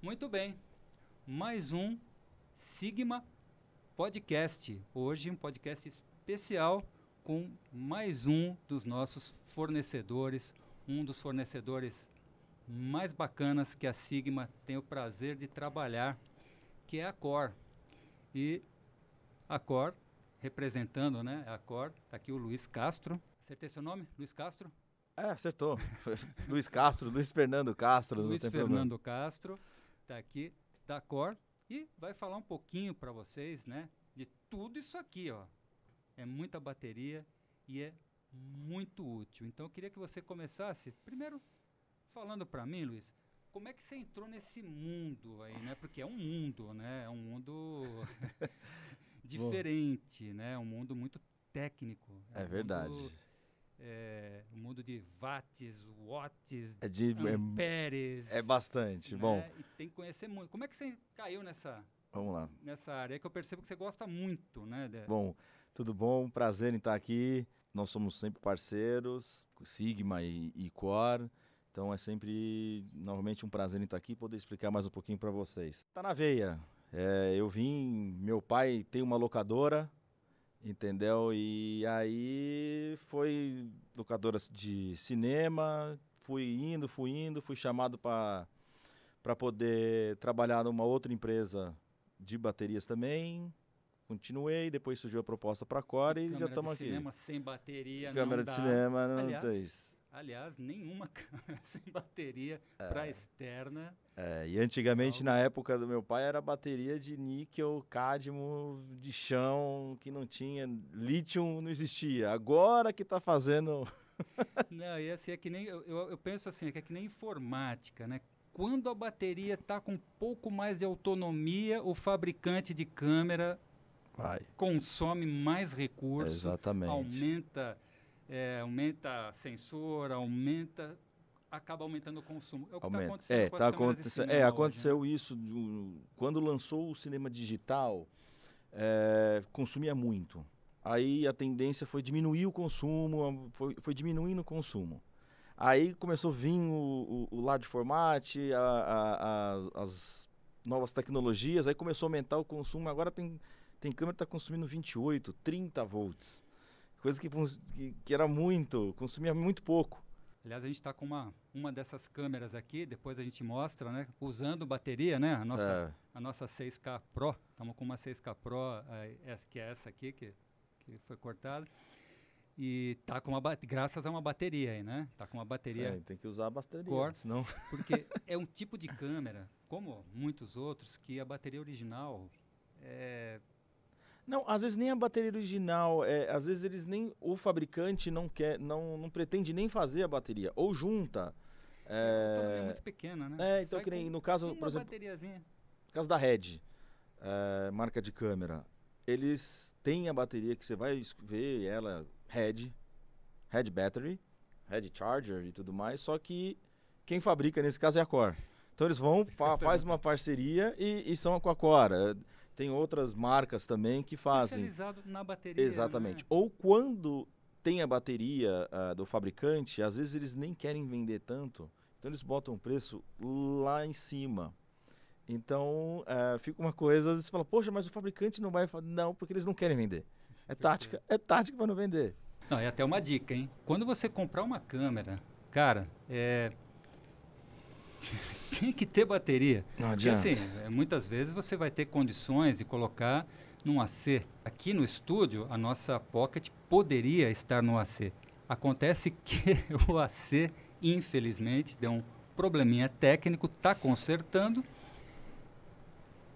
Muito bem. Mais um Sigma Podcast. Hoje um podcast especial com mais um dos nossos fornecedores, um dos fornecedores mais bacanas que a Sigma tem o prazer de trabalhar, que é a Cor. E a Cor, representando, né? A Cor, tá aqui o Luiz Castro. Acertei seu nome? Luiz Castro? É, acertou. Luiz Castro, Luiz Fernando Castro. Luiz Fernando problema. Castro está aqui da tá Cor e vai falar um pouquinho para vocês, né, de tudo isso aqui, ó. É muita bateria e é muito útil. Então eu queria que você começasse primeiro falando para mim, Luiz, como é que você entrou nesse mundo aí, né? Porque é um mundo, né? É um mundo diferente, Bom. né? É um mundo muito técnico. É, é um verdade. Mundo é, o mundo de watts, watts, é de, é amperes. É, é bastante, né? bom. E tem que conhecer muito. Como é que você caiu nessa... Vamos lá. Nessa área é que eu percebo que você gosta muito, né? De... Bom, tudo bom? Prazer em estar aqui. Nós somos sempre parceiros, Sigma e, e Core. Então é sempre, novamente, um prazer em estar aqui e poder explicar mais um pouquinho para vocês. Tá na veia. É, eu vim, meu pai tem uma locadora, Entendeu? E aí foi locadora de cinema, fui indo, fui indo, fui chamado para poder trabalhar numa outra empresa de baterias também. Continuei, depois surgiu a proposta para a Core e, e já estamos aqui. Câmera de cinema sem bateria, Câmera de dá. cinema, não Aliás, Aliás, nenhuma câmera sem bateria é. para externa. É, e antigamente, então, na época do meu pai, era bateria de níquel, cádmio, de chão, que não tinha. Lítio não existia. Agora que está fazendo. não, e assim, é que nem. Eu, eu penso assim, é que, é que nem informática, né? Quando a bateria está com um pouco mais de autonomia, o fabricante de câmera Vai. consome mais recursos, aumenta é, aumenta sensor, aumenta acaba aumentando o consumo. É o que tá acontecendo é, com tá É, né? aconteceu hoje, isso. quando lançou o cinema digital, é, consumia muito. Aí a tendência foi diminuir o consumo, foi, foi diminuindo o consumo. Aí começou a vir o, o, o formato a, a, a, as novas tecnologias, aí começou a aumentar o consumo. Agora tem, tem câmera que está consumindo 28, 30 volts coisa que, que, que era muito, consumia muito pouco. Aliás, a gente está com uma, uma dessas câmeras aqui, depois a gente mostra, né? Usando bateria, né? A nossa, é. a nossa 6K Pro. Estamos com uma 6K Pro, é, é, que é essa aqui, que, que foi cortada. E tá com uma graças a uma bateria aí, né? Tá com uma bateria. Sim, tem que usar a bateria, cor, senão... porque é um tipo de câmera, como muitos outros, que a bateria original é, não, às vezes nem a bateria original, é, às vezes eles nem o fabricante não quer, não, não pretende nem fazer a bateria ou junta. É, é, é muito pequena, né? É, então que nem no caso, por exemplo, no caso da Red, é, marca de câmera, eles têm a bateria que você vai ver ela Red, Red Battery, Red Charger e tudo mais, só que quem fabrica nesse caso é a Core. Então eles vão, fa faz uma parceria e, e são com a Cora. Tem outras marcas também que fazem. Especializado na bateria. Exatamente. Né? Ou quando tem a bateria uh, do fabricante, às vezes eles nem querem vender tanto, então eles botam o preço lá em cima. Então uh, fica uma coisa, às vezes você fala, poxa, mas o fabricante não vai. Não, porque eles não querem vender. É tática, é tática para não vender. Não, é até uma dica, hein? Quando você comprar uma câmera, cara, é, tem que ter bateria. Não adianta. Porque, assim, é, muitas vezes você vai ter condições de colocar num AC. Aqui no estúdio, a nossa Pocket poderia estar no AC. Acontece que o AC, infelizmente, deu um probleminha técnico, está consertando.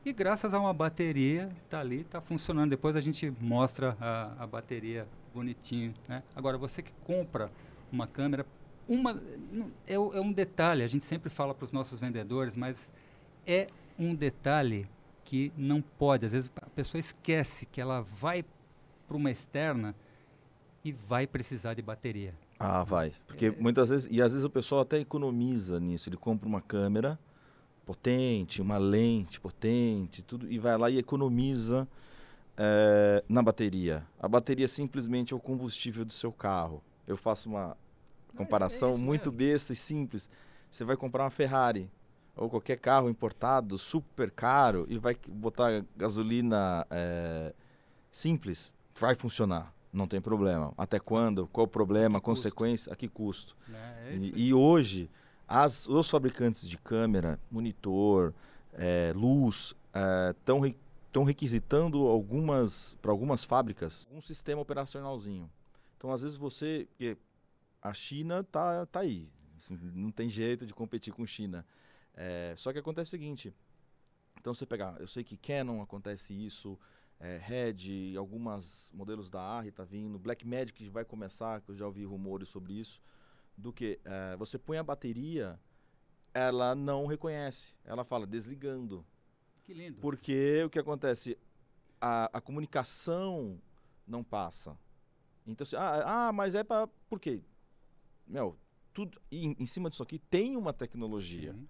E graças a uma bateria, está ali, está funcionando. Depois a gente mostra a, a bateria bonitinho. Né? Agora, você que compra uma câmera uma é, é um detalhe, a gente sempre fala para os nossos vendedores, mas é um detalhe que não pode. Às vezes a pessoa esquece que ela vai para uma externa e vai precisar de bateria. Ah, vai. Porque é, muitas vezes, e às vezes o pessoal até economiza nisso. Ele compra uma câmera potente, uma lente potente, tudo, e vai lá e economiza é, na bateria. A bateria é simplesmente é o combustível do seu carro. Eu faço uma é comparação muito é. besta e simples. Você vai comprar uma Ferrari ou qualquer carro importado, super caro, e vai botar gasolina é, simples, vai funcionar. Não tem problema. Até quando? Qual o problema? consequência? Custo. A que custo? Né? É e, e, hoje, as, os fabricantes de câmera, monitor, eh, luz, estão eh, é, estão requisitando algumas para algumas fábricas um sistema operacionalzinho. Então, às vezes você a China tá, tá aí. Assim, não tem jeito de competir com China. É, só que acontece o seguinte. Então você pegar, eu sei que Canon acontece isso, é, Red, algumas modelos da ARRI tá vindo, Blackmagic vai começar, que eu já ouvi rumores sobre isso, do que é, você põe a bateria, ela não reconhece, ela fala desligando. Que lindo. Porque o que acontece, a, a comunicação não passa. Então, assim, ah, ah, mas é para por quê? meu, tudo em, em cima disso aqui tem uma tecnologia. Sim.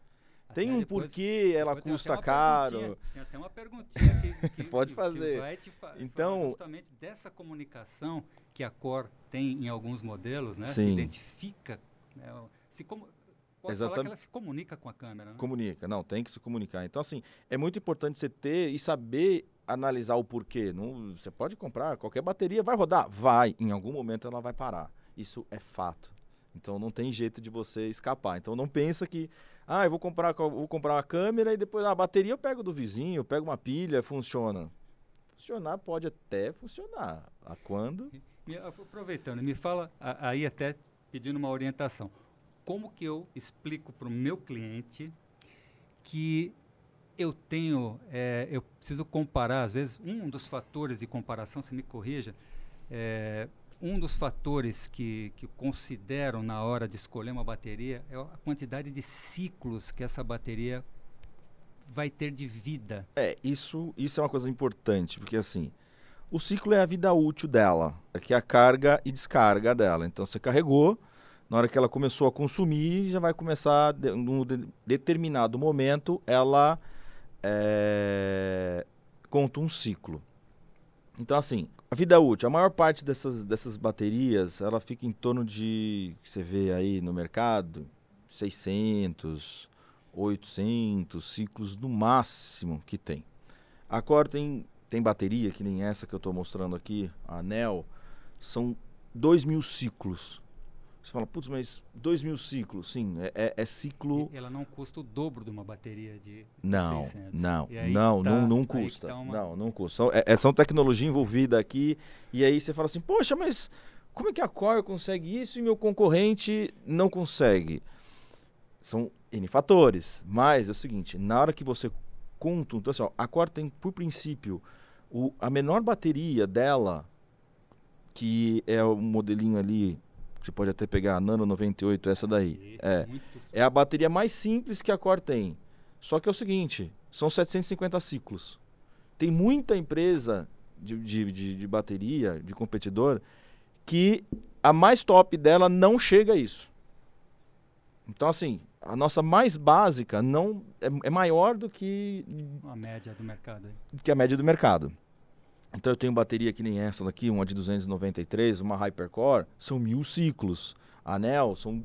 Tem um depois, porquê ela custa caro. Tem até uma perguntinha que, que pode fazer. Que vai te fa então, justamente dessa comunicação que a Cor tem em alguns modelos, né? Sim. Identifica, né? se como Pode Exatamente. falar que ela se comunica com a câmera, né? Comunica, não, tem que se comunicar. Então, assim, é muito importante você ter e saber analisar o porquê. Não, você pode comprar qualquer bateria, vai rodar? Vai, em algum momento ela vai parar. Isso é fato. Então não tem jeito de você escapar. Então não pensa que, ah, eu vou comprar, vou comprar uma câmera e depois ah, a bateria eu pego do vizinho, eu pego uma pilha, funciona. Funcionar pode até funcionar. A quando? Me, aproveitando, me fala aí até pedindo uma orientação. Como que eu explico para o meu cliente que eu tenho, é, eu preciso comparar, às vezes, um dos fatores de comparação, se me corrija, é, um dos fatores que, que considero na hora de escolher uma bateria é a quantidade de ciclos que essa bateria vai ter de vida. É, isso, isso é uma coisa importante, porque assim, o ciclo é a vida útil dela, é que é a carga e descarga dela. Então você carregou, na hora que ela começou a consumir, já vai começar, de, num determinado momento, ela é, conta um ciclo. Então, assim, a vida útil, a maior parte dessas, dessas baterias, ela fica em torno de, que você vê aí no mercado, 600, 800 ciclos no máximo que tem. A Core tem, tem bateria, que nem essa que eu estou mostrando aqui, a Nel, são 2 mil ciclos. Você fala, putz, mas 2 mil ciclos, sim, é, é, é ciclo... E ela não custa o dobro de uma bateria de não, 600. Não, não, tá, não, não custa. Tá uma... Não, não custa. São, é, é são tecnologia envolvida aqui, e aí você fala assim, poxa, mas como é que a Core consegue isso e meu concorrente não consegue? São N fatores, mas é o seguinte, na hora que você conta... Então, assim, ó, a Core tem, por princípio, o, a menor bateria dela, que é o modelinho ali você pode até pegar a Nano 98, essa daí. É, é a bateria mais simples que a Core tem. Só que é o seguinte, são 750 ciclos. Tem muita empresa de, de, de, de bateria, de competidor, que a mais top dela não chega a isso. Então, assim, a nossa mais básica não é, é maior do que a média do mercado. Que a média do mercado. Então eu tenho bateria que nem essa daqui, uma de 293, uma Hypercore, são mil ciclos. Anel são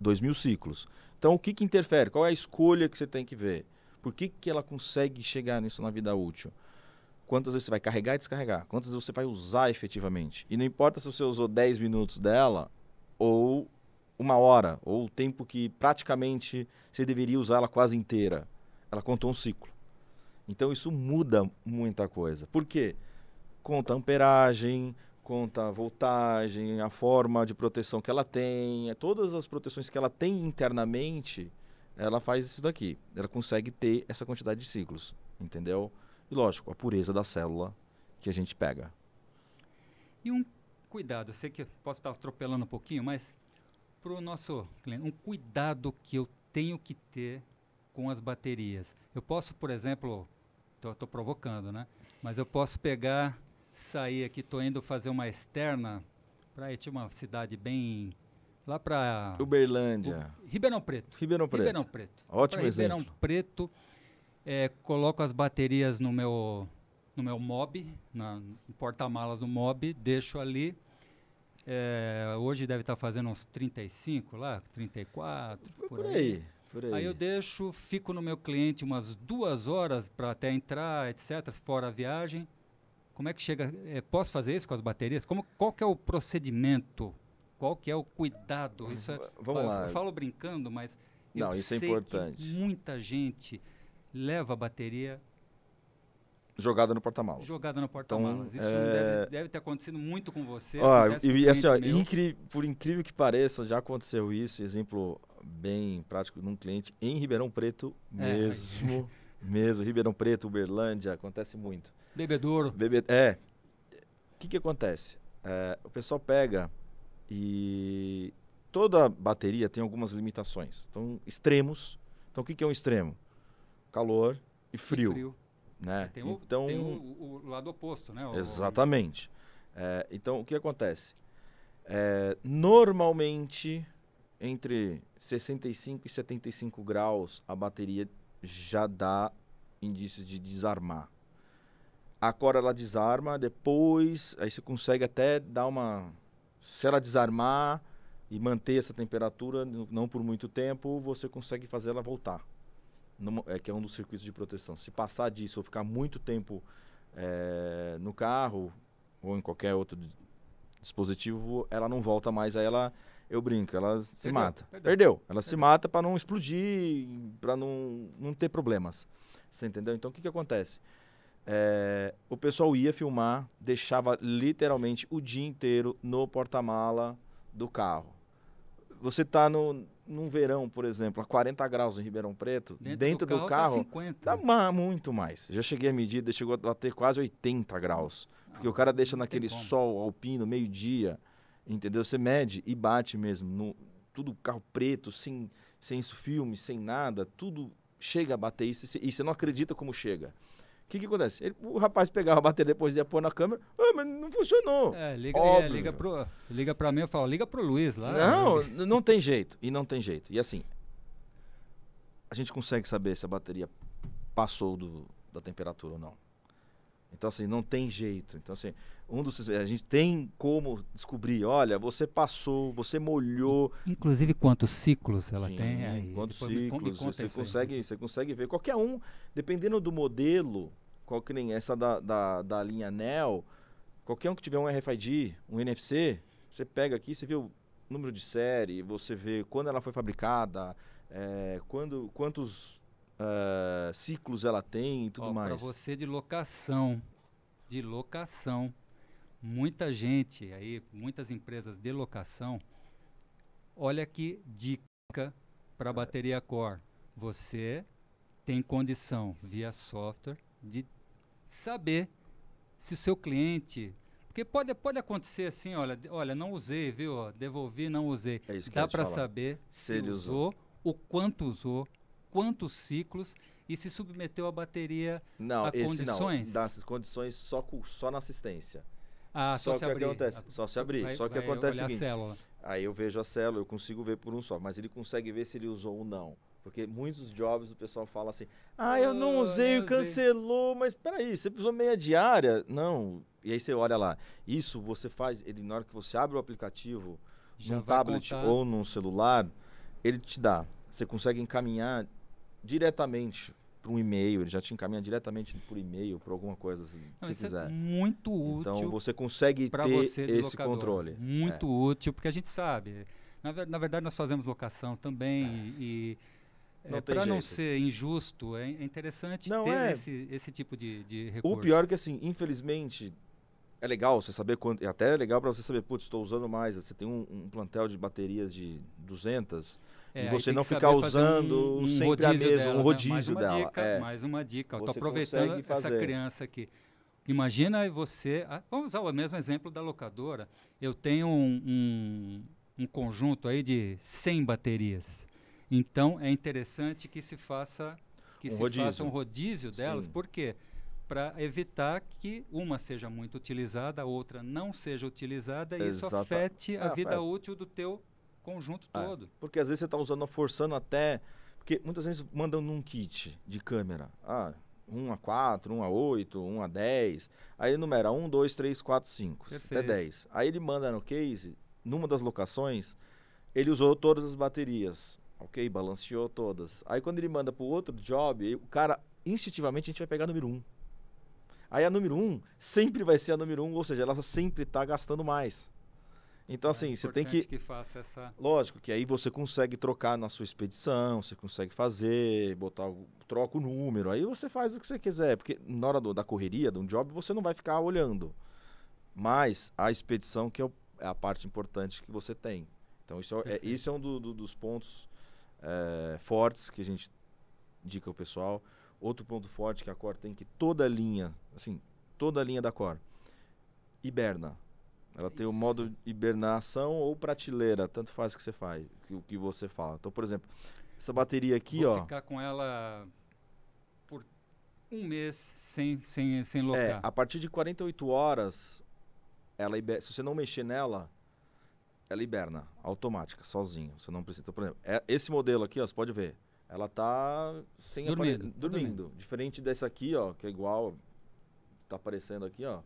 dois mil ciclos. Então o que, que interfere? Qual é a escolha que você tem que ver? Por que, que ela consegue chegar nisso na vida útil? Quantas vezes você vai carregar e descarregar? Quantas vezes você vai usar efetivamente? E não importa se você usou 10 minutos dela ou uma hora, ou o tempo que praticamente você deveria usar ela quase inteira. Ela contou um ciclo. Então isso muda muita coisa. Por quê? conta a amperagem, conta a voltagem, a forma de proteção que ela tem, é todas as proteções que ela tem internamente, ela faz isso daqui. Ela consegue ter essa quantidade de ciclos, entendeu? E lógico, a pureza da célula que a gente pega. E um cuidado, eu sei que posso estar atropelando um pouquinho, mas para o nosso cliente, um cuidado que eu tenho que ter com as baterias. Eu posso, por exemplo, estou provocando, né? Mas eu posso pegar sair aqui, tô indo fazer uma externa para ir uma cidade bem lá para Uberlândia, Ribeirão Preto. Ribeirão Preto. Ribeirão Preto. Ótimo pra exemplo. Ribeirão Preto. É, coloco as baterias no meu no meu mob, na, no porta-malas do mob, deixo ali. É, hoje deve estar tá fazendo uns 35 lá, 34, por, por aí. Por aí. aí eu deixo, fico no meu cliente umas duas horas para até entrar, etc., fora a viagem. Como é que chega? É, posso fazer isso com as baterias? Como, qual que é o procedimento? Qual que é o cuidado? Isso é, Vamos lá. Eu falo brincando, mas eu Não, isso é importante. muita gente leva a bateria jogada no porta-malas. Jogada no então, porta-malas. Então, isso é... deve, deve, ter acontecido muito com você. e, assim, ó, incri... por incrível que pareça, já aconteceu isso. Exemplo bem prático num cliente em Ribeirão Preto é, mesmo. Mesmo, Ribeirão Preto, Uberlândia, acontece muito. Bebedouro. Bebe... É. O que, que acontece? É, o pessoal pega e toda bateria tem algumas limitações. Então, extremos. Então, o que, que é um extremo? Calor e frio. E frio. Né? É, tem, o, então, tem o, o, lado oposto, né? O, exatamente. É, então, o que acontece? É, normalmente, entre 65 e 75 graus, a bateria já dá indícios de desarmar. A cora ela desarma, depois aí você consegue até dar uma se ela desarmar e manter essa temperatura não por muito tempo, você consegue fazer ela voltar. é que é um dos circuitos de proteção. Se passar disso ou ficar muito tempo é, no carro ou em qualquer outro dispositivo, ela não volta mais, aí ela eu brinco, ela se mata. Perdeu. perdeu. Ela perdeu. se mata para não explodir, para não, não ter problemas. Você entendeu? Então o que, que acontece? É, o pessoal ia filmar, deixava literalmente o dia inteiro no porta-mala do carro. Você tá no, num verão, por exemplo, a 40 graus em Ribeirão Preto, dentro, dentro do, do carro, carro tá dá tá muito mais. Já cheguei a medida, chegou a ter quase 80 graus. Porque o cara deixa naquele sol alpino, meio-dia Entendeu? Você mede e bate mesmo. No, tudo carro preto, sem, sem isso filme, sem nada, tudo chega a bater isso e você não acredita como chega. O que, que acontece? Ele, o rapaz pegava a bateria depois de pôr na câmera, ah, mas não funcionou. É, liga, é, liga, pro, liga pra mim e fala, liga pro Luiz lá. Não, não tem jeito. E não tem jeito. E assim, a gente consegue saber se a bateria passou do, da temperatura ou não. Então, assim, não tem jeito. Então, assim, um dos, a gente tem como descobrir, olha, você passou, você molhou. Inclusive quantos ciclos ela Sim, tem. Aí. Quantos ciclos, você, consegue, você consegue ver. Qualquer um, dependendo do modelo, qual que nem essa da, da, da linha NEO, qualquer um que tiver um RFID, um NFC, você pega aqui, você vê o número de série, você vê quando ela foi fabricada, é, quando, quantos uh, ciclos ela tem e tudo Ó, mais? Para você de locação, de locação, muita gente aí, muitas empresas de locação, olha que dica para a é. bateria core. Você tem condição via software de saber se o seu cliente porque pode, pode acontecer assim, olha, olha, não usei, viu? Devolvi, não usei. É isso que Dá para saber se, se ele usou, usou, o quanto usou, quantos ciclos e se submeteu a bateria não, a condições? Não, as condições só, só na assistência. Ah, só, só se abrir. Acontece, só se abrir. Vai, só que acontece o seguinte. Aí eu vejo a célula, eu consigo ver por um só, mas ele consegue ver se ele usou ou não. Porque muitos jobs o pessoal fala assim: ah, eu não ah, usei, oh, cancelou, mas peraí, você precisou meia diária? Não. E aí você olha lá. Isso você faz, ele, na hora que você abre o aplicativo, Já num tablet contar. ou num celular, ele te dá. Você consegue encaminhar diretamente para um e-mail, ele já te encaminha diretamente por e-mail, por alguma coisa assim, Não, é quiser. É muito então, útil. Então você consegue ter você, esse locador. controle. Muito é. útil, porque a gente sabe. Na, na, verdade, nós fazemos locação também é. e. É, para não ser injusto, é, é interessante não, ter é. esse, esse, tipo de, de recurso. O pior é que, assim, infelizmente, é legal você saber quanto. Até é legal para você saber, putz, estou usando mais. Você tem um, um plantel de baterias de 200 é, e você não ficar usando um, um sempre a mesma, dela, um né? rodízio né? mais uma dela. Dica, é. Mais uma dica. Estou aproveitando essa criança aqui. Imagina você. Ah, vamos usar o mesmo exemplo da locadora. Eu tenho um, um, um conjunto aí de 100 baterias. Então é interessante que se faça que um se rodízio. faça um rodízio delas, Sim. por quê? Para evitar que uma seja muito utilizada, a outra não seja utilizada, Exato. e isso afete a ah, vida é. útil do teu conjunto é, todo. porque às vezes você está usando, forçando até. Porque muitas vezes mandam num kit de câmera. Ah, 1 a 4, 1 a 8, 1 a 10. Aí numera 1, 2, 3, 4, 5, Perfeito. até 10. Aí ele manda no case, numa das locações, ele usou todas as baterias, ok? Balanceou todas. Aí quando ele manda para o outro job, o cara, instintivamente, a gente vai pegar a número 1. Aí a número 1 sempre vai ser a número 1, ou seja, ela sempre está gastando mais. Então, é assim, é você tem que. que faça essa... Lógico, que aí você consegue trocar na sua expedição, você consegue fazer, botar troca o número, aí você faz o que você quiser. Porque na hora do, da correria, de um job, você não vai ficar olhando. Mas a expedição que é, o, é a parte importante que você tem. Então, isso é, é isso é um do, do, dos pontos é, fortes que a gente indica ao pessoal. Outro ponto forte que a Cor tem, que toda linha, assim, toda linha da Cor hiberna ela tem o modo hibernação ou prateleira, tanto faz o que você faz, o que, você fala. Então, por exemplo, essa bateria aqui, Vou ó. ficar com ela por um mês sem, sem, sem é, locar. É, a partir de 48 horas, ela se você não mexer nela, ela hiberna, automática, sozinho. Você não precisa. Então, por exemplo, é, esse modelo aqui, ó, você pode ver. Ela tá sem dormindo, dormindo. dormindo. Diferente dessa aqui, ó, que é igual. Tá aparecendo aqui, ó.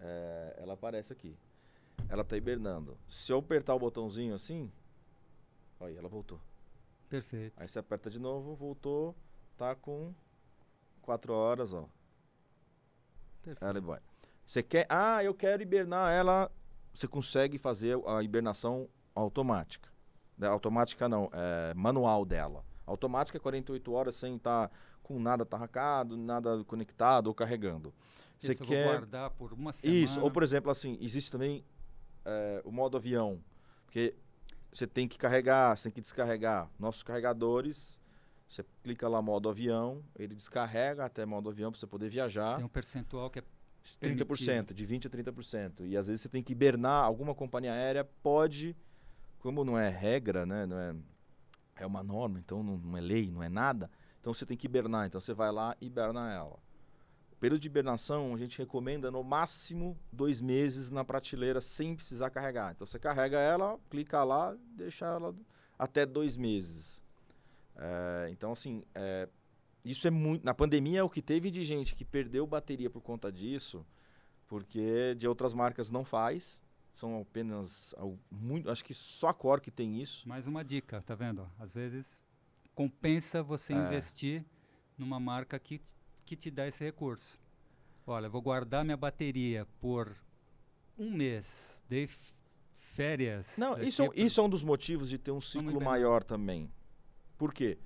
É, ela aparece aqui. Ela está hibernando. Se eu apertar o botãozinho assim, olha, ela voltou. Perfeito. Aí você aperta de novo, voltou, tá com 4 horas, ó. Perfeito. Ela é Você quer, ah, eu quero hibernar ela, você consegue fazer a hibernação automática. Né, automática não, é manual dela. Automática é 48 horas sem estar tá com nada tarracado, nada conectado ou carregando. Você quer guardar por uma semana. Isso, ou por exemplo, assim, existe também é, o modo avião, porque você tem que carregar, você tem que descarregar. Nossos carregadores, você clica lá modo avião, ele descarrega até modo avião para você poder viajar. Tem um percentual que é 30%, de 20 a 30%. E às vezes você tem que hibernar, alguma companhia aérea pode, como não é regra, né, não é é uma norma, então não, não é lei, não é nada. Então você tem que hibernar, então você vai lá e hiberna ela período de hibernação, a gente recomenda no máximo dois meses na prateleira sem precisar carregar. Então você carrega ela, clica lá, deixa ela até dois meses. É, então, assim, é, isso é muito. Na pandemia, é o que teve de gente que perdeu bateria por conta disso, porque de outras marcas não faz. São apenas. Muito, acho que só a Cor que tem isso. Mais uma dica, tá vendo? Às vezes compensa você é. investir numa marca que que te dá esse recurso. Olha, vou guardar minha bateria por um mês, de férias. Não, isso, é pra... isso é um dos motivos de ter um ciclo maior também. Por quê?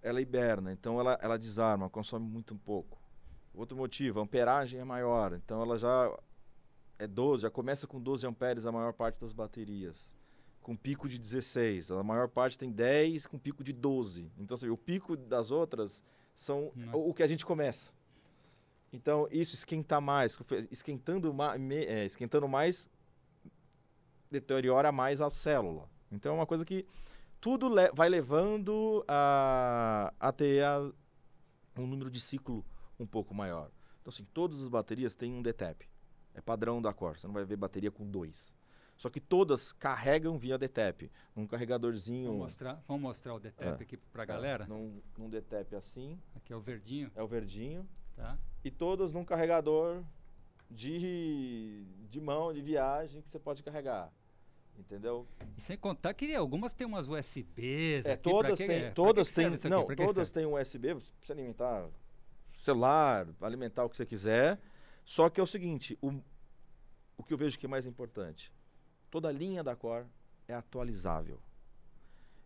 Ela hiberna, então ela, ela desarma, consome muito um pouco. Outro motivo, a amperagem é maior, então ela já é 12, já começa com 12 amperes a maior parte das baterias. Com pico de 16, a maior parte tem 10 com pico de 12. Então, assim, o pico das outras são né. o que a gente começa. Então, isso, esquenta mais, esquentando, ma é, esquentando mais, deteriora mais a célula. Então, é uma coisa que tudo le vai levando a, a ter a, um número de ciclo um pouco maior. Então, assim, todas as baterias têm um DTEP. É padrão da Corsa. Você não vai ver bateria com dois. Só que todas carregam via DTEP, num carregadorzinho. Vamos mostrar, vamos mostrar o DTEP é, aqui para a é. galera? É, num, num DTEP assim. Aqui é o verdinho. É o verdinho. Tá. E todas num carregador de, de mão, de viagem, que você pode carregar. Entendeu? E sem contar que algumas têm umas USBs. É, aqui, todas têm. É? Todas têm. Não, todas têm USB, você precisa alimentar celular, alimentar o que você quiser. Só que é o seguinte, o, o que eu vejo que é mais importante, toda a linha da Core é atualizável.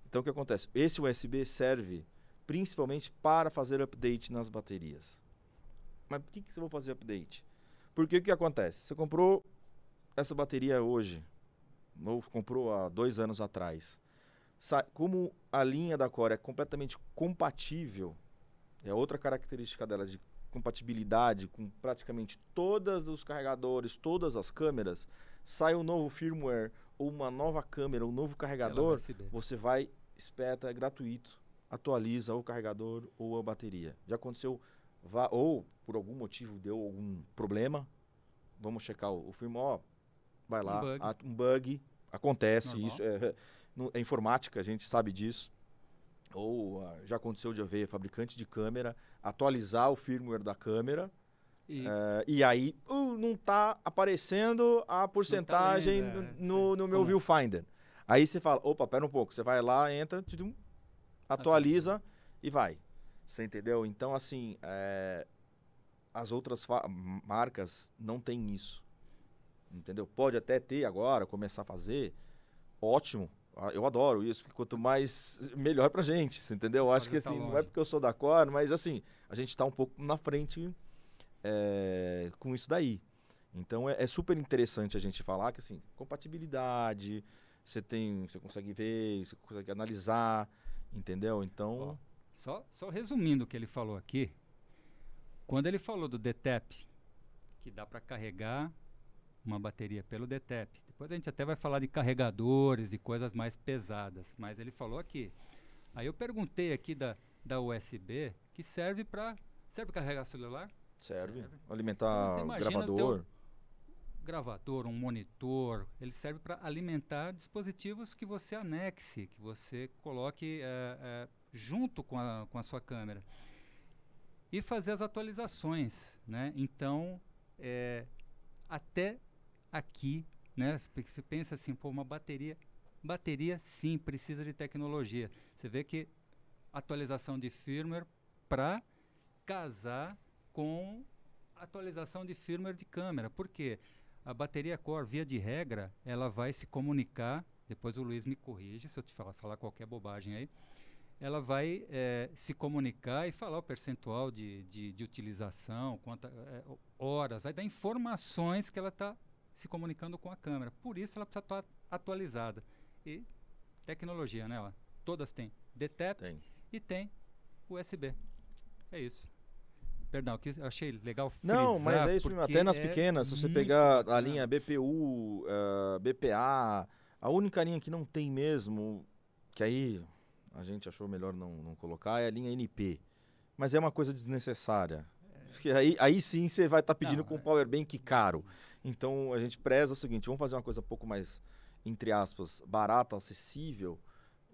Então o que acontece? Esse USB serve principalmente para fazer update nas baterias. Mas por que, que eu vou fazer update? Porque o que acontece? Você comprou essa bateria hoje, ou comprou há dois anos atrás. Como a linha da Core é completamente compatível, é outra característica dela de compatibilidade com praticamente todos os carregadores, todas as câmeras, sai um novo firmware ou uma nova câmera, um novo carregador, vai você vai, espeta, é gratuito, atualiza o carregador ou a bateria. Já aconteceu, ou por algum motivo deu algum problema, vamos checar o, o firmware, ó, vai lá, um bug, um bug acontece, Normal. isso é, é informática, a gente sabe disso ou ah, já aconteceu de eu ver fabricante de câmera atualizar o firmware da câmera. E, eh, e aí uh, não está aparecendo a tá porcentagem tá no, é, no, meu uhum. viewfinder. Aí você fala, opa, pera um pouco. Você vai lá, entra, atualiza okay. e vai. Você entendeu? Então, assim, é, as outras marcas não têm isso. Entendeu? Pode até ter agora, começar a fazer, ótimo, ah, eu adoro isso, porque quanto mais, melhor pra gente, entendeu? Eu Acho que tá assim, longe. não é porque eu sou da cor, mas assim, a gente tá um pouco na frente é, com isso daí. Então é, é, super interessante a gente falar que assim, compatibilidade, você tem, você consegue ver, você consegue analisar, entendeu? Então. Ó, só, só resumindo o que ele falou aqui, quando ele falou do DTEP, que dá para carregar uma bateria pelo DTEP, depois a gente até vai falar de carregadores e coisas mais pesadas, mas ele falou aqui. Aí eu perguntei aqui da, da USB, que serve para serve carregar celular? Serve. serve. Alimentar então, gravador. Um gravador, um monitor, ele serve para alimentar dispositivos que você anexe, que você coloque é, é, junto com a, com a sua câmera e fazer as atualizações, né? Então, é, até aqui né? Você pensa assim, pô, uma bateria, bateria sim precisa de tecnologia. Você vê que atualização de firmware para casar com atualização de firmware de câmera. Por quê? A bateria core, via de regra, ela vai se comunicar. Depois o Luiz me corrige se eu te falar, falar qualquer bobagem aí. Ela vai é, se comunicar e falar o percentual de, de, de utilização, quanta, é, horas, vai dar informações que ela está se comunicando com a câmera. Por isso ela precisa estar atualizada. E tecnologia, né? Ó, todas têm DTAP tem. e tem USB. É isso. Perdão, que achei legal frisar, Não, mas é isso mesmo. Até nas é pequenas, se você pegar a linha BPU, uh, eh, BPA, a única linha que não tem mesmo, que aí a gente achou melhor não, não colocar, é a linha NP. Mas é uma coisa desnecessária. É. aí, aí sim você vai estar tá pedindo não, com um é. PowerBank bank caro. Então a gente preza o seguinte: vamos fazer uma coisa um pouco mais, entre aspas, barata, acessível,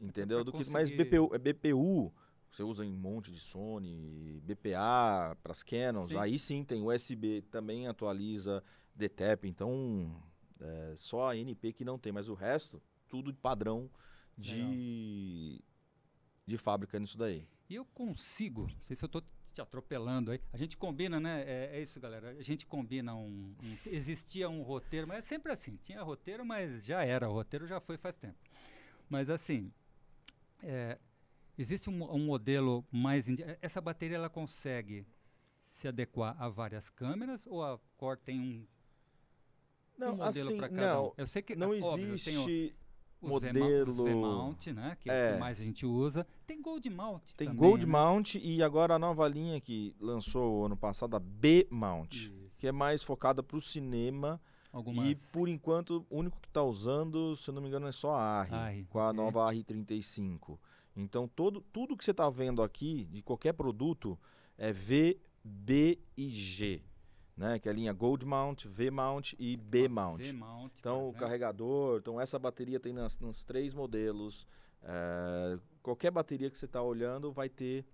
entendeu? Do que mais BPU, é BPU você usa em um monte de Sony, BPA para as Canons, sim. aí sim tem USB, também atualiza DTEP, então é, só a NP que não tem, mas o resto, tudo padrão de, de fábrica nisso daí. E eu consigo, não sei se eu estou te atropelando aí. A gente combina, né? É, é isso, galera. A gente combina um, um, Existia um roteiro, mas é sempre assim. Tinha roteiro, mas já era. O roteiro já foi faz tempo. Mas assim. É, existe um, um, modelo mais. Essa bateria ela consegue se adequar a várias câmeras ou a Core tem um, não, um modelo assim, cada não, um? Eu sei que não é óbvio, existe os modelo. os mount né? Que é. é o que é. mais a gente usa. Tem Gold Mount Tem também, Gold né? Mount e agora a nova linha que lançou ano passado, a B-mount, que é mais focada para o cinema. Algumas... E por enquanto, o único que está usando, se eu não me engano, é só a ARRI, com a é. nova é. R35. Então, todo, tudo que você está vendo aqui, de qualquer produto, é V, B e G né? Que é a linha Gold Mount, V Mount e B Mount. Mount então o carregador, então essa bateria tem nas, nos três modelos. É, qualquer bateria que você está olhando vai ter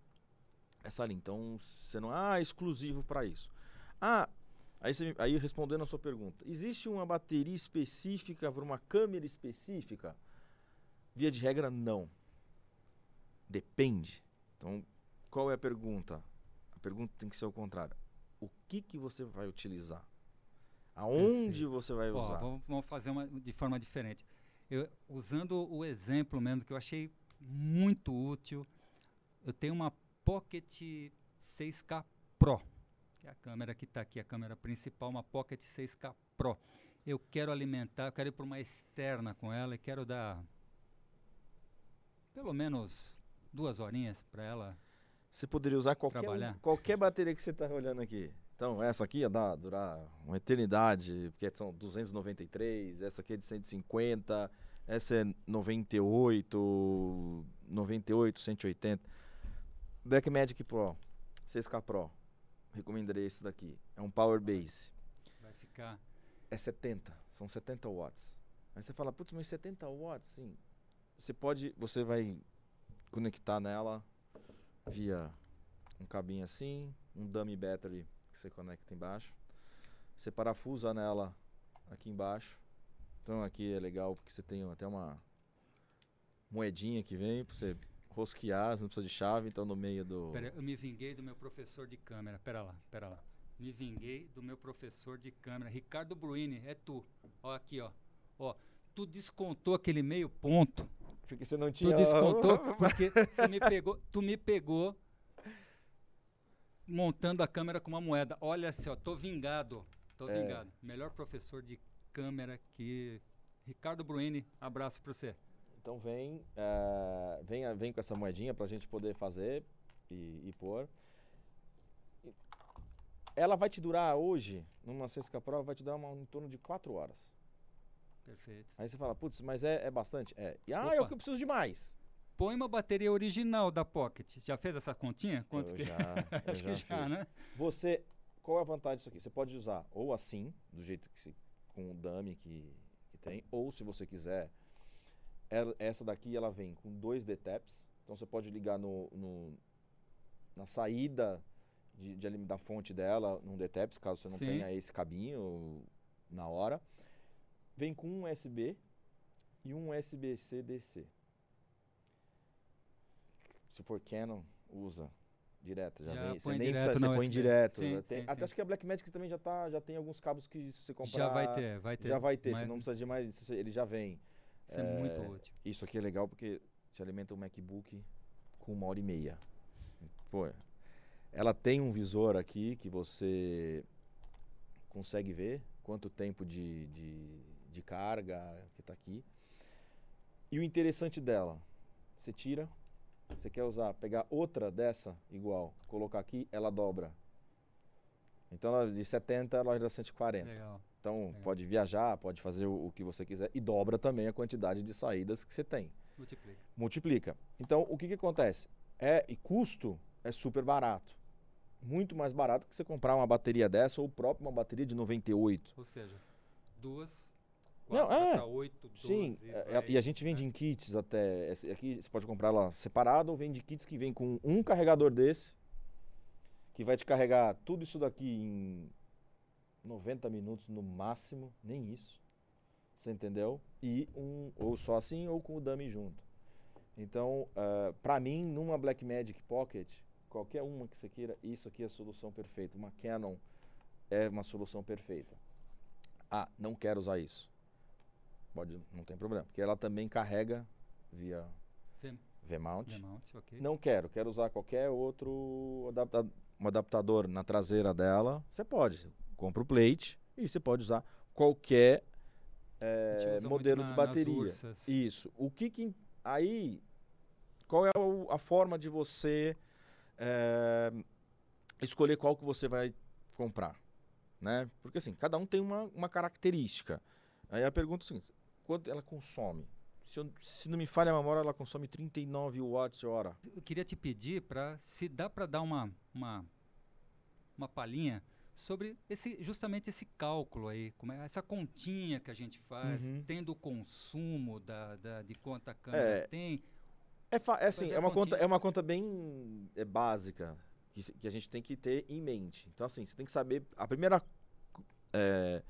essa linha. Então você não ah exclusivo para isso. Ah, Aí, você, aí, respondendo a sua pergunta, existe uma bateria específica para uma câmera específica? Via de regra, não. Depende. Então, qual é a pergunta? A pergunta tem que ser o contrário o que, que você vai utilizar. Aonde Perfeito. você vai usar? vamos fazer uma, de forma diferente. Eu, usando o exemplo mesmo que eu achei muito útil, eu tenho uma Pocket 6K Pro, que é a câmera que está aqui, a câmera principal, uma Pocket 6K Pro. Eu quero alimentar, eu quero ir para uma externa com ela e quero dar pelo menos duas horinhas para ela você poderia usar qualquer, qualquer bateria que você está olhando aqui. Então, essa aqui ia dar, durar uma eternidade, porque são 293, essa aqui é de 150, essa é 98, 98, 180. Black Magic Pro, 6K Pro, recomendaria esse daqui. É um Power Base. Vai ficar. É 70, são 70 watts. Aí você fala, putz, mas 70 watts, sim. Você pode, você vai conectar nela via um cabinho assim, um dummy battery que você conecta embaixo. Você parafusa nela aqui embaixo. Então aqui é legal porque você tem até uma moedinha que vem para você rosquear, você não precisa de chave, então no meio do. Pera, eu me vinguei do meu professor de câmera. Pera lá, pera lá. Me vinguei do meu professor de câmera. Ricardo Bruini, é tu. Ó, aqui, ó. Ó, tu descontou aquele meio ponto porque você não tinha. Tu descontou porque você me pegou, tu me pegou montando a câmera com uma moeda. Olha só tô vingado. Tô é. vingado. Melhor professor de câmera que Ricardo Bruini. Abraço para você. Então vem, uh, eh, vem, vem com essa moedinha para a gente poder fazer e, e pôr. Ela vai te durar hoje, numa sexta prova, vai te dar uma, em torno de quatro horas. Perfeito. Aí você fala, putz, mas é, é bastante? É. E, ah, Opa. é o que eu preciso de mais. Põe uma bateria original da Pocket. Já fez essa continha? Quanto eu que... já, Acho que já, né? Você, qual é a vantagem disso aqui? Você pode usar ou assim, do jeito que se, com o dummy que, que tem, ou se você quiser, ela, essa daqui ela vem com dois DTAPs. Então você pode ligar no, no na saída de, de, da fonte dela num DTAPs, caso você não Sim. tenha esse cabinho na hora. Vem com um USB e um USB-C DC. Se for Canon, usa direto. Já, já vem, você nem precisa, você põe indireto. direto. Sim, tem, sim, até sim. acho que a Blackmagic também já, tá, já tem alguns cabos que se você comprar... Já vai ter, vai ter. Já vai ter, mas... você não precisa de mais, ele já vem. Isso é, é muito útil. Isso aqui é legal porque te alimenta um MacBook com uma hora e meia. Pô, ela tem um visor aqui que você consegue ver quanto tempo de, de de carga que está aqui. E o interessante dela, você tira, você quer usar, pegar outra dessa igual, colocar aqui, ela dobra. Então de 70 ela vira 140. Legal. Então Legal. pode viajar, pode fazer o, que você quiser e dobra também a quantidade de saídas que você tem. Multiplica. Multiplica. Então o que, que acontece? É, e custo é super barato. Muito mais barato que você comprar uma bateria dessa ou própria uma bateria de 98. Ou seja, duas não, é. 8, 12, Sim, é, é e a gente vende né? em kits até. Aqui você pode comprar lá separado ou vende kits que vem com um carregador desse, que vai te carregar tudo isso daqui em 90 minutos no máximo, nem isso. Você entendeu? E um, ou só assim, ou com o dummy junto. Então, uh, é, para mim, numa Blackmagic Pocket, qualquer uma que você queira, isso aqui é a solução perfeita. Uma Canon é uma solução perfeita. Ah, não quero usar isso. Pode, não tem problema. Porque ela também carrega via Vem. V-mount. V-mount okay. Não quero, quero usar qualquer outro adaptador, um adaptador na traseira dela. Você pode, compra o plate e você pode usar qualquer é, modelo na, de bateria. Isso. O que, que aí qual é a forma de você é, escolher qual que você vai comprar, né? Porque assim, cada um tem uma, uma característica. Aí a pergunta é o seguinte, quanto ela consome? Se, eu, se, não me falha a memória, ela consome 39 watts-hora. Eu queria te pedir para, se dá para dar uma, uma, uma palhinha sobre esse, justamente esse cálculo aí, como é, essa continha que a gente faz, uhum. tendo o consumo da, da, de quanto a câmera é, tem. É, é assim, é, é uma, conta, é uma conta bem é, básica que, que a gente tem que ter em mente. Então, assim, você tem que saber. A primeira. É,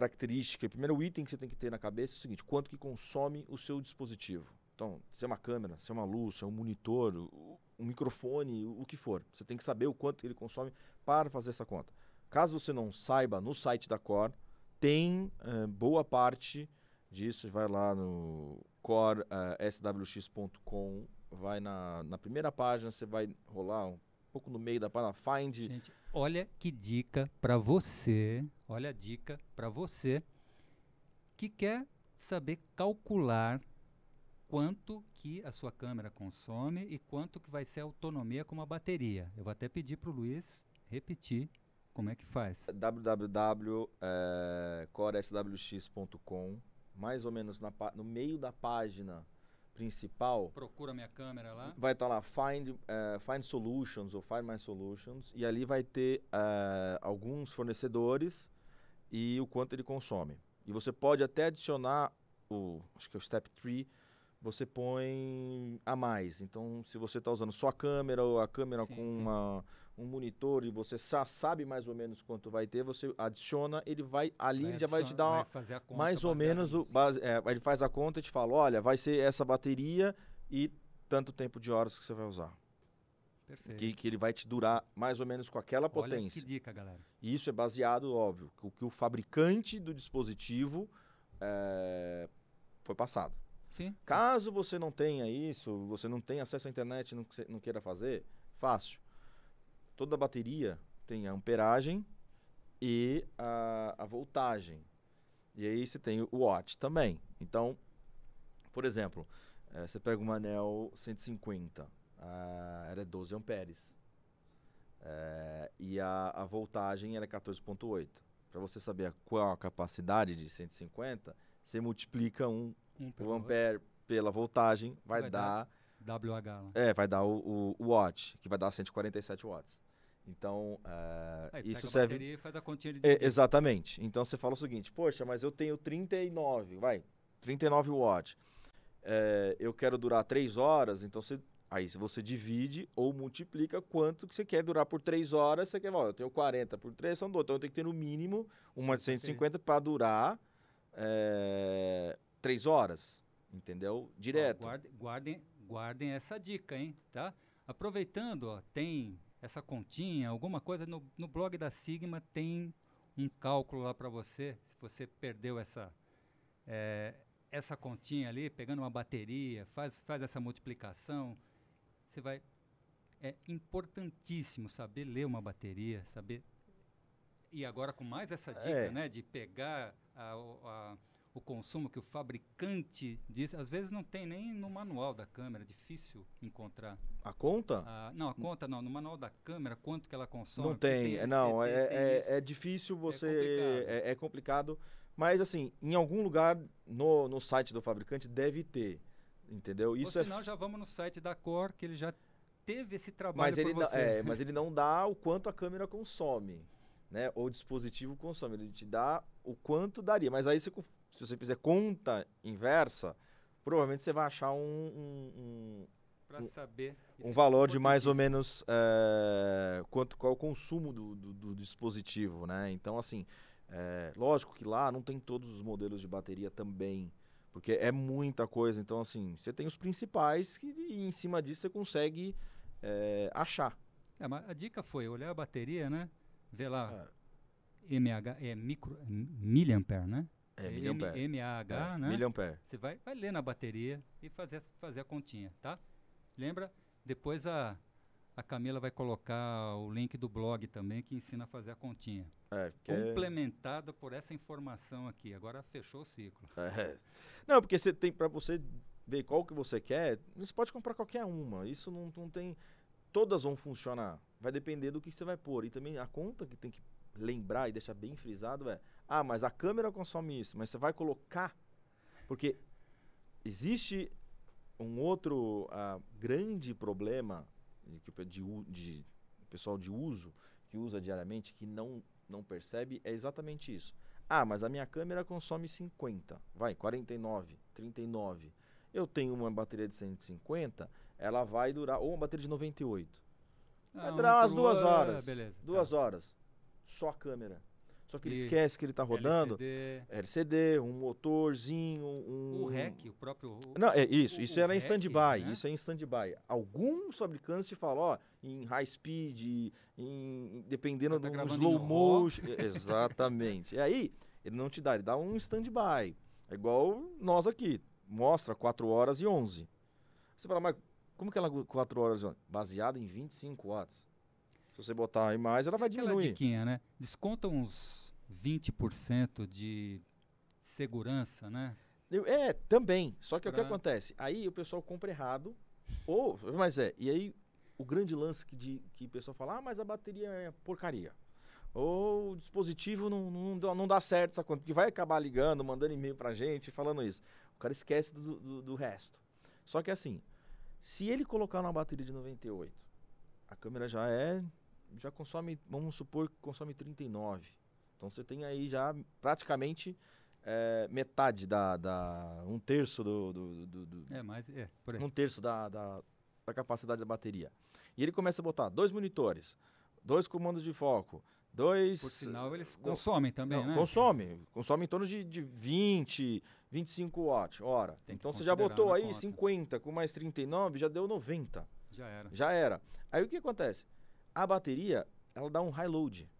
característica, o primeiro item que você tem que ter na cabeça é o seguinte: quanto que consome o seu dispositivo? Então, se é uma câmera, se é uma luz, se é um monitor, um microfone, o que for. Você tem que saber o quanto ele consome para fazer essa conta. Caso você não saiba, no site da Core tem eh, boa parte disso. Vai lá no core uh, swx.com, vai na, na primeira página, você vai rolar um pouco no meio da find Gente, olha que dica para você, olha a dica para você que quer saber calcular quanto que a sua câmera consome e quanto que vai ser a autonomia com uma bateria. Eu vou até pedir para o Luiz repetir como é que faz. www.coreswx.com, eh, mais ou menos na, no meio da página principal. Procura minha câmera lá. Vai estar tá lá find, uh, find Solutions ou Find My Solutions. E ali vai ter uh, alguns fornecedores e o quanto ele consome. E você pode até adicionar o, acho que é o Step 3, você põe a mais. Então, se você está usando só a câmera ou a câmera sim, com sim. Uma, um monitor e você sabe mais ou menos quanto vai ter, você adiciona, ele vai ali vai já vai te dar vai conta, mais ou menos o base, é, ele faz a conta e te fala, olha, vai ser essa bateria e tanto tempo de horas que você vai usar. Perfeito. Que, que ele vai te durar mais ou menos com aquela potência. Olha que dica, galera. E isso é baseado, óbvio, o que o fabricante do dispositivo é, foi passado. Sim. Caso você não tenha isso, você não tenha acesso à internet, não, queira fazer, fácil. Toda bateria tem a amperagem e a, a voltagem. E aí você tem o watt também. Então, por exemplo, é, você pega um anel 150, a, era 12 é amperes. É, e a, a voltagem era 14,8. Para você saber qual a capacidade de 150, você multiplica um um o ampere pela voltagem vai, vai dar, dar, WH. Né? É, vai dar o, o, o, watt, que vai dar 147 watts. Então, uh, Aí, isso serve. E faz a continha de é, exatamente. Então você fala o seguinte: poxa, mas eu tenho 39, vai, 39 watts. É, eu quero durar 3 horas, então você Aí você divide ou multiplica quanto que você quer durar por 3 horas. Você quer, ó, eu tenho 40 por 3, são 2. Então eu tenho que ter no mínimo uma de 150 para durar é, três horas, entendeu? Direto. Ó, guardem, guardem, guardem essa dica, hein? Tá? Aproveitando, ó, tem essa continha, alguma coisa no, no blog da Sigma tem um cálculo lá para você. Se você perdeu essa é, essa continha ali, pegando uma bateria, faz faz essa multiplicação, você vai é importantíssimo saber ler uma bateria, saber e agora com mais essa dica, é. né, de pegar a, a o consumo que o fabricante diz, às vezes não tem nem no manual da câmera, é difícil encontrar. A conta? Ah, não, a conta não, no manual da câmera, quanto que ela consome. Não tem, tem não, CD, é, tem é, é, difícil é você, é complicado. É, é complicado, mas assim, em algum lugar no, no site do fabricante deve ter, entendeu? Isso Ou é senão é... já vamos no site da Cor, que ele já teve esse trabalho mas ele não, é, mas ele não dá o quanto a câmera consome, né? Ou o dispositivo consome. Ele te dá o quanto daria. Mas aí você se você fizer conta inversa, provavelmente você vai achar um. um, um, um saber. Um é valor de mais ou menos é, quanto qual é o consumo do, do, do dispositivo, né? Então, assim, é, lógico que lá não tem todos os modelos de bateria também, porque é muita coisa. Então, assim, você tem os principais que, e em cima disso você consegue é, achar. É, mas a dica foi olhar a bateria, né? Ver lá é. MH, é micro, miliampere, né? É, M, MAH, é, né? pé. Você vai, vai ler na bateria e fazer, fazer a continha, tá? Lembra? Depois a, a Camila vai colocar o link do blog também que ensina a fazer a continha. É, porque... É Complementada por essa informação aqui. Agora fechou o ciclo. É. Não, porque você tem para você ver qual que você quer, você pode comprar qualquer uma. Isso não, não tem. Todas vão funcionar. Vai depender do que você vai pôr. E também a conta que tem que lembrar e deixar bem frisado é ah, mas a câmera consome isso, mas você vai colocar. Porque existe um outro ah, grande problema de, de, de, pessoal de uso, que usa diariamente, que não, não percebe, é exatamente isso. Ah, mas a minha câmera consome 50, vai, 49, 39. Eu tenho uma bateria de 150, ela vai durar, ou uma bateria de 98. Vai ah, durar umas duas ah, horas. Beleza, duas tá. horas. Só a câmera. Só que ele esquece que ele está rodando. LCD. LCD, um motorzinho, um. O REC, o próprio. Não, é isso. O, isso o era em stand-by. Né? Isso é em stand-by. Alguns fabricantes te falam, ó, em high speed, em, dependendo tá do slow motion. É, exatamente. e aí, ele não te dá, ele dá um stand-by. É igual nós aqui. Mostra 4 horas e 11. Você fala, mas como que ela 4 horas e 11? Baseado em 25 watts. Se você botar aí mais, ela vai diminuir. Diquinha, né? Desconta uns 20% de segurança, né? é, também. Só que pra... o que acontece? Aí o pessoal compra errado. Ou, mas é, e aí o grande lance que, de, que o pessoal fala, ah, mas a bateria é porcaria. Ou o dispositivo não, não, não dá certo essa conta, porque vai acabar ligando, mandando e-mail pra gente, falando isso. O cara esquece do, do, do resto. Só que assim, se ele colocar uma bateria de 98, a câmera já é já consome, vamos supor que consome 39. Então você tem aí já praticamente é, metade da, da. um terço do. do, do, do é, mas é. Um terço da, da, da, capacidade da bateria. E ele começa a botar dois monitores, dois comandos de foco, dois. Por sinal, eles consomem também, não, né? Consome. Consome em torno de, de 20, 25 watts hora. Então você já botou aí conta. 50 com mais 39, já deu 90. Já era. Já era. Aí o que acontece? a bateria, ela dá um high load.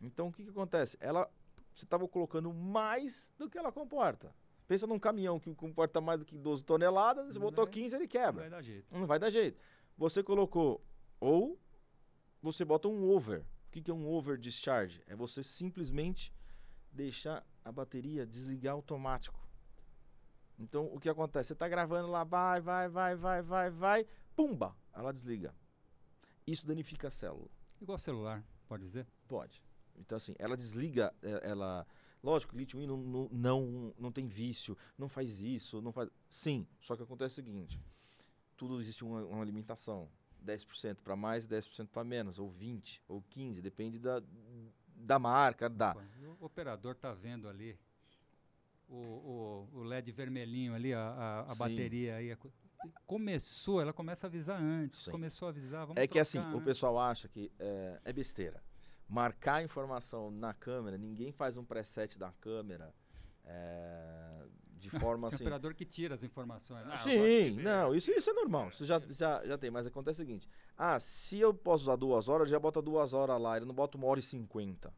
Então, o que, que acontece? Ela, você estava colocando mais do que ela comporta. Pensa num caminhão que comporta mais do que 12 toneladas, você botou 15, ele quebra. Não vai dar jeito. Não vai dar jeito. Você colocou, ou você bota um over. O que, que é um over discharge? É você simplesmente deixar a bateria desligar automático. Então, o que acontece? Você está gravando lá, vai, vai, vai, vai, vai, vai, pumba, ela desliga isso danifica a célula. Igual celular, pode dizer? Pode. Então, assim, ela desliga, é, ela. Lógico, lítio não, não, não, não tem vício, não faz isso, não faz. Sim, só que acontece o seguinte: tudo existe uma, uma limitação. 10% para mais, 10% para menos, ou 20%, ou 15%, depende da, da marca, da. O operador está vendo ali o, o, o LED vermelhinho ali, a, a, a bateria aí começou, ela começa a avisar antes, Sim. começou a avisar, vamos É que assim, né? o pessoal acha que é, é besteira. Marcar a informação na câmera, ninguém faz um preset da câmera. É, de forma assim. É operador que tira as informações. Ah, Sim, não, isso, isso é normal. Isso já, é. já, já tem, mas acontece o seguinte: ah, se eu posso usar duas horas, já bota duas horas lá, ele não bota uma hora e cinquenta.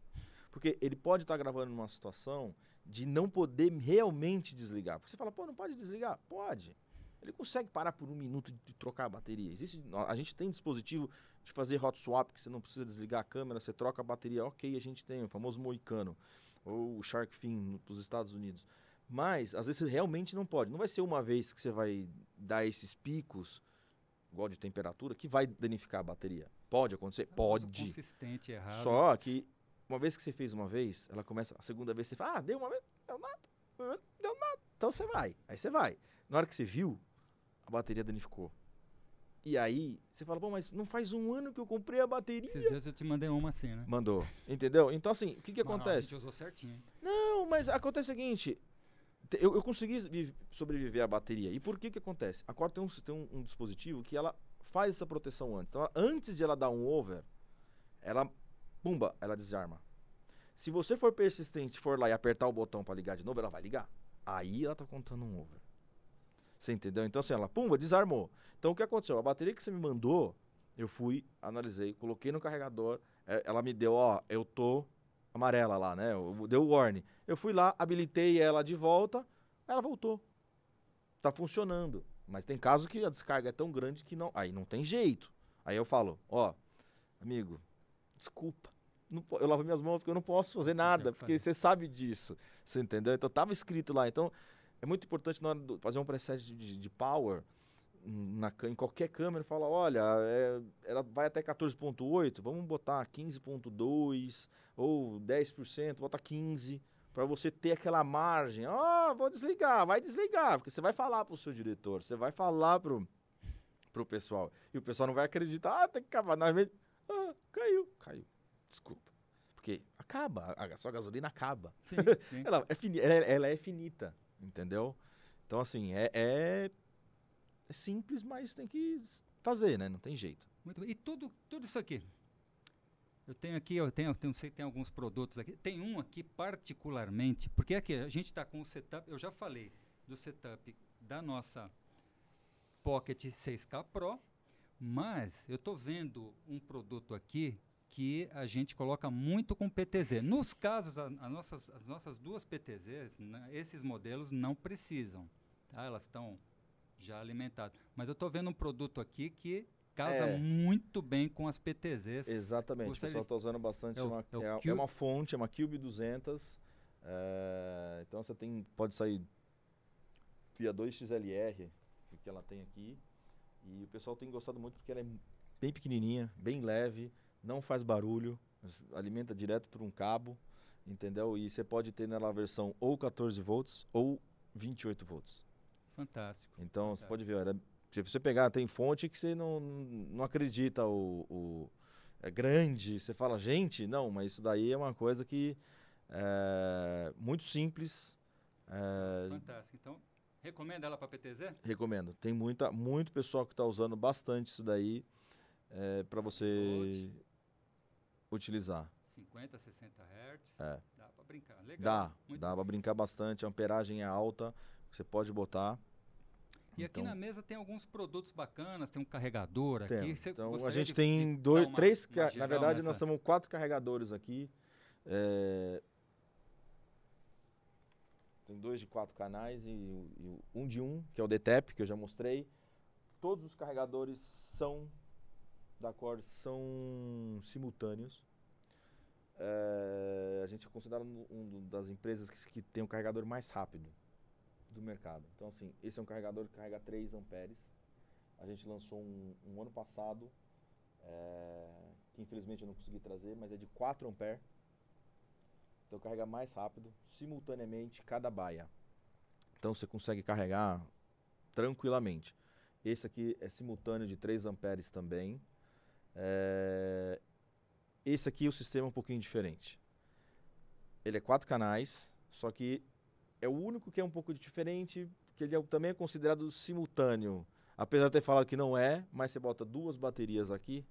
Porque ele pode estar tá gravando numa situação de não poder realmente desligar. Porque você fala, pô, não pode desligar? Pode ele consegue parar por um minuto de trocar a bateria. Existe, a gente tem dispositivo de fazer hot swap, que você não precisa desligar a câmera, você troca a bateria. Ok, a gente tem o famoso Moicano ou o Shark Fin nos Estados Unidos. Mas, às vezes, você realmente não pode. Não vai ser uma vez que você vai dar esses picos, igual de temperatura, que vai danificar a bateria. Pode acontecer? Não, pode. Consistente, é errado. Só que, uma vez que você fez uma vez, ela começa, a segunda vez você fala, ah, deu uma vez, deu nada, deu nada. Então você vai, aí você vai. Na hora que você viu, a bateria danificou. E aí, você fala, bom, mas não faz um ano que eu comprei a bateria. Esses dias eu te mandei uma assim, né? Mandou. Entendeu? Então, assim, o que que Mano, acontece? A gente usou certinho. Não, mas acontece o seguinte. Eu, eu consegui sobreviver à bateria. E por que que acontece? A Core tem, um, tem um, um, dispositivo que ela faz essa proteção antes. Então, ela, antes de ela dar um over, ela, pumba, ela desarma. Se você for persistente, for lá e apertar o botão para ligar de novo, ela vai ligar. Aí ela tá contando um over. Você entendeu? Então, assim, ela, pumba, desarmou. Então, o que aconteceu? A bateria que você me mandou, eu fui, analisei, coloquei no carregador, é, ela me deu, ó, eu tô amarela lá, né? Deu warning. Eu fui lá, habilitei ela de volta, ela voltou. Tá funcionando. Mas tem casos que a descarga é tão grande que não. Aí não tem jeito. Aí eu falo, ó, amigo, desculpa. Não, eu lavo minhas mãos porque eu não posso fazer nada, porque você sabe disso. Você entendeu? Então tava escrito lá. Então, é muito importante na hora de fazer um preset de, de power na, em qualquer câmera fala, olha, é, ela vai até 14.8, vamos botar 15.2 ou 10%, bota 15 para você ter aquela margem. Ah, oh, vou desligar, vai desligar, porque você vai falar pro seu diretor, você vai falar pro pro pessoal. E o pessoal não vai acreditar, ah, tem que acabar na ah, caiu, caiu. Desculpa. Porque acaba, a sua gasolina acaba. Sim, sim. É ela, é ela, ela é finita entendeu? Então, assim, é, é, é simples, mas tem que fazer, né? Não tem jeito. Muito bem. E tudo, tudo isso aqui? Eu tenho aqui, eu tenho, não sei, tem alguns produtos aqui. Tem um aqui particularmente, porque aqui a gente está com o setup, eu já falei do setup da nossa Pocket 6K Pro, mas eu estou vendo um produto aqui que a gente coloca muito com PTZ. Nos casos, a, a nossas, as nossas duas PTZs, né, esses modelos não precisam. Tá? Elas estão já alimentadas. Mas eu estou vendo um produto aqui que casa é. muito bem com as PTZs. Exatamente, Gostaria... o pessoal está usando bastante. É, uma, é, é, Cube... é, uma fonte, é uma Cube 200. É, então você tem, pode sair via 2XLR, que ela tem aqui. E o pessoal tem gostado muito porque ela é bem pequenininha, bem leve não faz barulho, alimenta direto por um cabo, entendeu? E você pode ter nela a versão ou 14 volts ou 28 volts. Fantástico. Então, você pode ver, se você pegar, tem fonte que você não, não acredita, o, o, é grande, você fala, gente, não, mas isso daí é uma coisa que é muito simples. É, fantástico. Então, recomenda ela para PTZ? Recomendo. Tem muita, muito pessoal que está usando bastante isso daí é, para você utilizar. 50, 60 Hz. É. Dá para brincar. Legal. Dá, Muito dá para brincar bastante. A amperagem é alta, você pode botar. E então, aqui na mesa tem alguns produtos bacanas, tem um carregador tem. aqui. Você então a gente de, tem de dois, uma, três, uma na verdade nessa... nós temos quatro carregadores aqui. É... Tem dois de quatro canais e, e um de um, que é o DTEP, que eu já mostrei. Todos os carregadores são da corda são simultâneos. É, a gente é considerado uma das empresas que, que, tem o carregador mais rápido do mercado. Então, assim, esse é um carregador que carrega 3 amperes. A gente lançou um, um ano passado, é, que infelizmente eu não consegui trazer, mas é de 4 amperes. Então carrega mais rápido, simultaneamente, cada baia. Então você consegue carregar tranquilamente. Esse aqui é simultâneo de 3 amperes também. É... Esse aqui o é sistema um pouquinho diferente. Ele é quatro canais, só que é o único que é um pouco diferente, que ele é, também é considerado simultâneo. Apesar de ter falado que não é, mas você bota duas baterias aqui,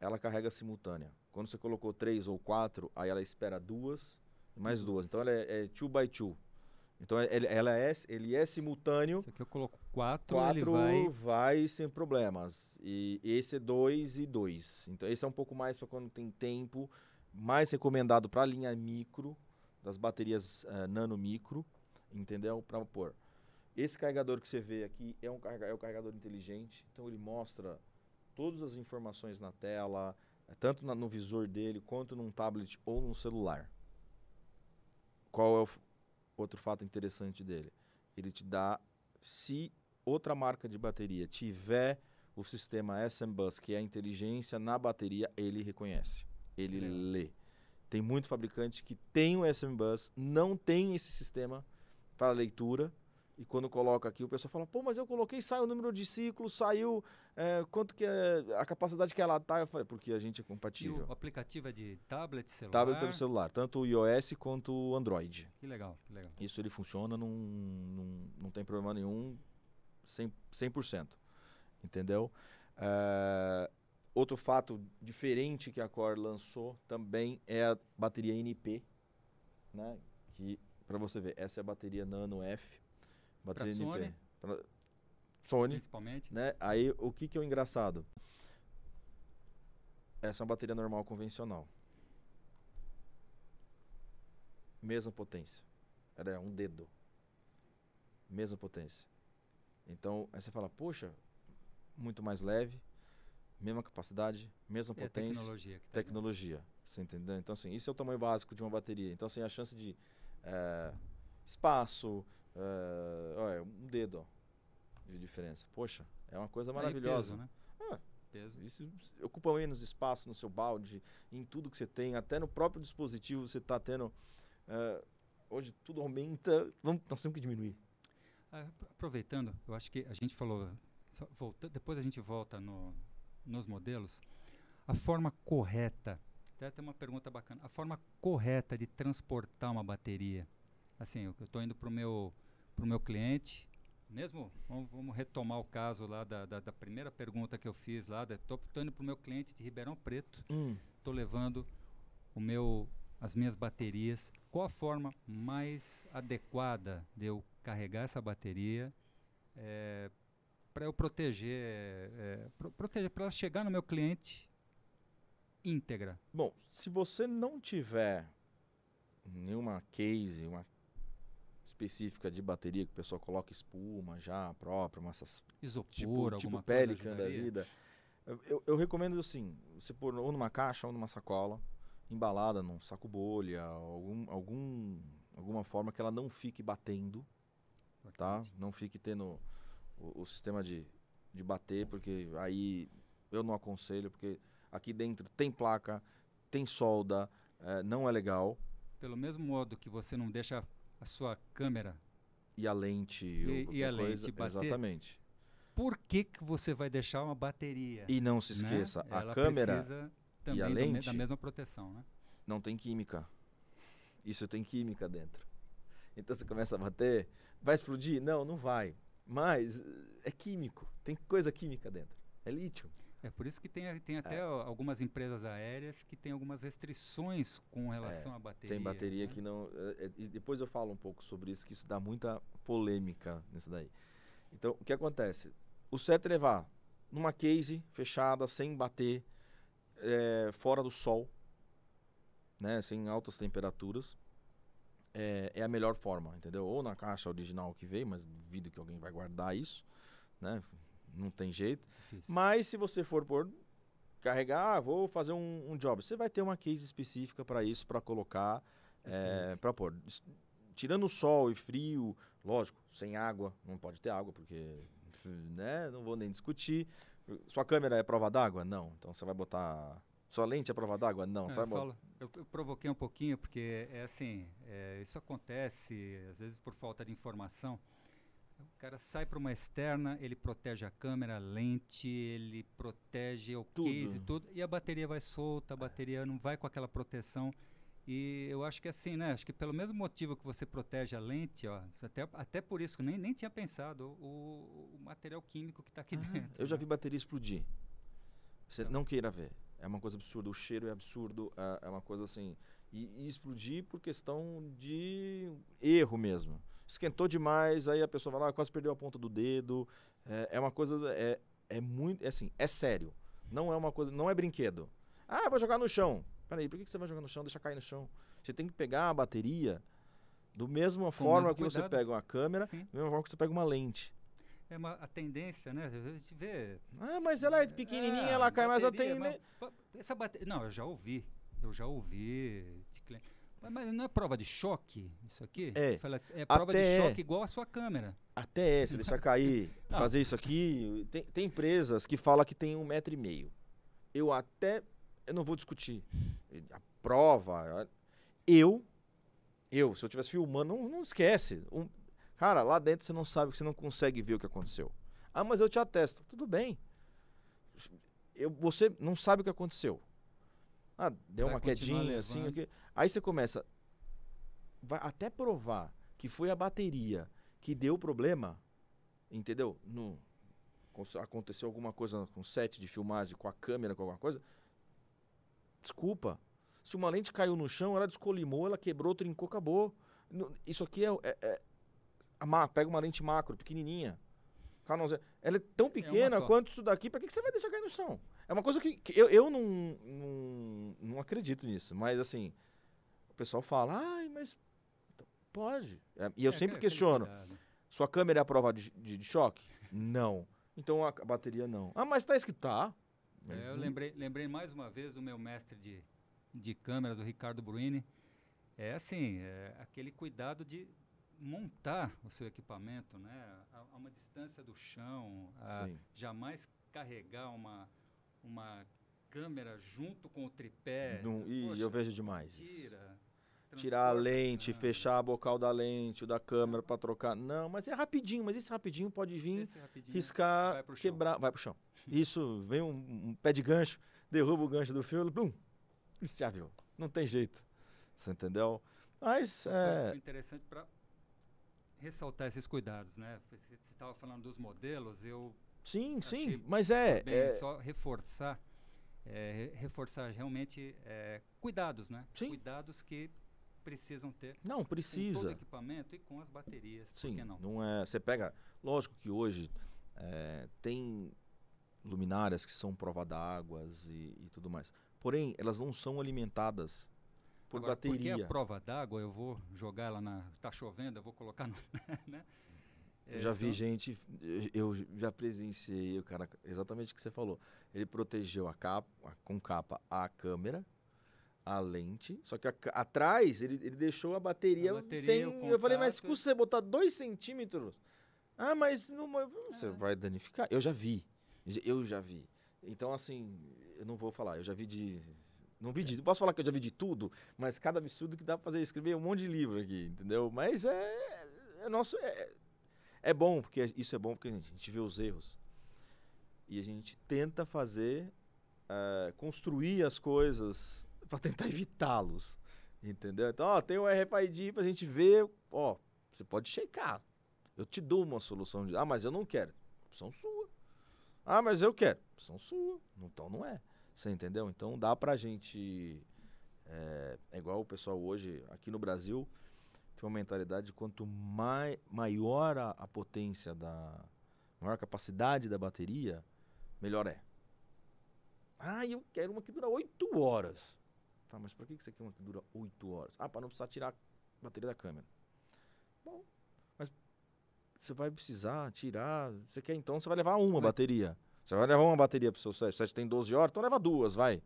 ela carrega simultânea. Quando você colocou três ou quatro, aí ela espera duas, mais duas. Então ela é, é two by two. Então é, ele, ela é, ele é simultâneo. Isso aqui eu coloco 4, ele vai... vai... sem problemas. E esse é 2 e 2. Então esse é um pouco mais para quando tem tempo, mais recomendado para a linha micro, das baterias uh, nano micro, entendeu? Para pôr. Esse carregador que você vê aqui é um é o carregador inteligente, então ele mostra todas as informações na tela, eh, tanto na, no visor dele quanto num tablet ou num celular. Qual é o outro fato interessante dele. Ele te dá, se outra marca de bateria tiver o sistema SMBus, que é a inteligência na bateria, ele reconhece, ele lê. Tem muito fabricante que tem o SMBus, não tem esse sistema para leitura e quando coloca aqui, o pessoal fala, pô, mas eu coloquei, saiu o número de ciclos, saiu é, quanto que é a capacidade que ela tá Eu falei, porque a gente é compatível. E o aplicativo é de tablet, celular? Tablet e celular, tanto o iOS quanto o Android. Que legal, que legal. Isso ele funciona, não, não, não tem problema nenhum, 100%. 100% entendeu? É, outro fato diferente que a Core lançou também é a bateria NP, né? Que, para você ver, essa é a bateria Nano F, Bateria pra Sony. Pra Sony. Principalmente. Né? Aí o que, que é o engraçado? Essa é uma bateria normal convencional. Mesma potência. Era é um dedo. Mesma potência. Então, aí você fala, poxa, muito mais leve, mesma capacidade, mesma potência. Tecnologia. Tá né? tecnologia. Você entendeu? Então, assim, isso é o tamanho básico de uma bateria. Então, assim, a chance de. É, espaço, uh, olha, um dedo ó, de diferença. Poxa, é uma coisa maravilhosa. Peso, né? Ah, peso. Isso ocupa menos espaço no seu balde, em tudo que você tem, até no próprio dispositivo você está tendo. Uh, hoje tudo aumenta, vamos, nós temos que diminuir. Ah, aproveitando, eu acho que a gente falou, volta, depois a gente volta no, nos modelos, a forma correta, até tem uma pergunta bacana, a forma correta de transportar uma bateria Assim, eu estou indo para o meu, pro meu cliente, mesmo, vamos, vamos, retomar o caso lá da, da, da, primeira pergunta que eu fiz lá, estou indo para o meu cliente de Ribeirão Preto, estou hum. levando o meu, as minhas baterias, qual a forma mais adequada de eu carregar essa bateria é, eh, para eu proteger, é, pro, proteger para ela chegar no meu cliente íntegra? Bom, se você não tiver nenhuma case, uma específica de bateria que o pessoal coloca espuma já própria, essas isopor, tipo, tipo Pelican da vida. Eu, eu, recomendo assim, você pôr ou numa caixa ou numa sacola, embalada num saco bolha, algum, algum alguma forma que ela não fique batendo, tá? Não fique tendo o, o sistema de, de bater, porque aí eu não aconselho, porque aqui dentro tem placa, tem solda, é, não é legal. Pelo mesmo modo que você não deixa a sua câmera. E a lente. E, e a coisa. lente bater. Exatamente. Por que, que você vai deixar uma bateria? E não se né? esqueça, né? a Ela câmera e a lente da mesma proteção, né? Não tem química. Isso tem química dentro. Então você começa a bater, vai explodir? Não, não vai. Mas eh, é químico, tem coisa química dentro. É lítio. É por isso que tem, tem até é. algumas empresas aéreas que têm algumas restrições com relação é, à bateria. Tem bateria né? que não. É, é depois eu falo um pouco sobre isso, que isso dá muita polêmica nisso daí. Então, o que acontece? O certo é levar numa case fechada, sem bater, é, fora do sol, né? sem altas temperaturas. É, é, a melhor forma, entendeu? Ou na caixa original que veio, mas duvido que alguém vai guardar isso. Né? não tem jeito. Difícil. Mas se você for por carregar, ah, vou fazer um, um, job, você vai ter uma case específica para isso, para colocar, é, eh, para pôr. Tirando sol e frio, lógico, sem água, não pode ter água, porque né, não vou nem discutir. Sua câmera é prova d'água? Não. Então você vai botar. Sua lente é prova d'água? Não. não é, eu, falo, eu, eu, provoquei um pouquinho, porque é, é assim, é, isso acontece, às vezes por falta de informação. O cara sai para uma externa, ele protege a câmera, a lente, ele protege o tudo. case, tudo. E a bateria vai solta, a bateria não vai com aquela proteção. E eu acho que assim, né? Acho que pelo mesmo motivo que você protege a lente, ó, até, até por isso que nem, nem tinha pensado o, o material químico que está aqui ah, dentro. Eu já vi bateria explodir. Você então. não queira ver. É uma coisa absurda. O cheiro é absurdo. É, é uma coisa assim. E, e, explodir por questão de erro mesmo esquentou demais, aí a pessoa vai lá, ah, quase perdeu a ponta do dedo. É, é uma coisa. É, é muito. É assim, é sério. Não é uma coisa. Não é brinquedo. Ah, vou jogar no chão. Peraí, por que, que você vai jogar no chão? Deixa cair no chão. Você tem que pegar a bateria do mesma Com forma que você pega uma câmera, Sim. da mesma forma que você pega uma lente. É uma a tendência, né? A gente vê. Ah, mas ela é pequenininha, é, ela cai, bateria, né? mas a tendência. Essa bateria. Não, eu já ouvi. Eu já ouvi de cliente mas não é prova de choque isso aqui? É. é prova Até de é. choque igual a sua câmera. Até é, se deixar cair, fazer isso aqui. Tem, tem empresas que falam que tem um metro e meio. Eu até. Eu não vou discutir. A prova. Eu. Eu, se eu estivesse filmando, não, não esquece. Um, cara, lá dentro você não sabe, você não consegue ver o que aconteceu. Ah, mas eu te atesto. Tudo bem. Eu, você não sabe o que aconteceu. Ah, deu uma quedinha, assim. Aí você começa. Vai até provar que foi a bateria que deu problema, entendeu? No, aconteceu alguma coisa com set de filmagem, com a câmera, com alguma coisa. Desculpa. Se uma lente caiu no chão, ela descolimou, ela quebrou, trincou, acabou. Isso aqui é. é, é... pega uma lente macro, pequenininha. Ela é tão é pequena é quanto isso daqui, para que, que você vai deixar cair no chão? É uma coisa que, que eu, eu não, não, não acredito nisso, mas assim, o pessoal fala, ai, mas pode. É, e eu é, sempre é, questiono: cuidado. sua câmera é a prova de, de, de choque? não. Então a, a bateria não. Ah, mas tá escrito, tá. É, eu lembrei, lembrei mais uma vez do meu mestre de, de câmeras, o Ricardo Bruini. É assim, é aquele cuidado de, montar o seu equipamento né, a, a uma distância do chão, jamais carregar uma, uma câmera junto com o tripé. Num, e Poxa, eu vejo demais. Tira. Tirar a lente, fechar a bocal da lente, o da câmera para trocar. Não, mas é rapidinho, mas esse rapidinho pode vir, riscar, vai quebrar, vai pro chão. Isso vem um, um, pé de gancho, derruba o gancho do fio, plum, já viu. Não tem jeito. Você entendeu? Mas. É, é... interessante para ressaltar esses cuidados, né? Você estava falando dos modelos, eu sim, sim, mas é, é, só reforçar, é, reforçar realmente é, cuidados, né? Sim. Cuidados que precisam ter. Não precisa. Com o equipamento e com as baterias. Sim. não? Não é. Você pega, lógico que hoje é, tem luminárias que são prova d'águas e, e tudo mais. Porém, elas não são alimentadas por Agora, bateria. Porque a prova d'água, eu vou jogar ela na. tá chovendo, eu vou colocar no. né? É já vi gente, eu já presenciei o cara, exatamente o que você falou. Ele protegeu a capa, com capa a câmera, a lente, só que a, atrás ele, ele deixou a bateria, a bateria sem. Eu falei, mas custa você botar dois centímetros? Ah, mas não, você é. Ah. vai danificar. Eu já vi, eu já vi. Então, assim, eu não vou falar, eu já vi de não vi de, posso falar que eu já vi de tudo, mas cada absurdo que dá para fazer, é escrever um monte de livro aqui, entendeu? Mas é, é nosso, é, é bom porque isso é bom porque a gente, a gente vê os erros e a gente tenta fazer, é, construir as coisas para tentar evitá-los, entendeu? Então, ó, tem o RFID para a gente ver, ó, você pode checar. Eu te dou uma solução de, ah, mas eu não quero, opção sua. Ah, mas eu quero, opção sua. Então não é. Você entendeu? Então dá pra gente. É, é igual o pessoal hoje, aqui no Brasil, tem uma mentalidade de quanto mai, maior a, a potência da. maior a capacidade da bateria, melhor é. Ah, eu quero uma que dura 8 horas. Tá, mas pra que você quer uma que dura 8 horas? Ah, pra não precisar tirar a bateria da câmera. Bom, mas você vai precisar tirar. Você quer então, você vai levar uma bateria. Você vai levar uma bateria para o seu set. O set tem 12 horas, então leva duas, vai.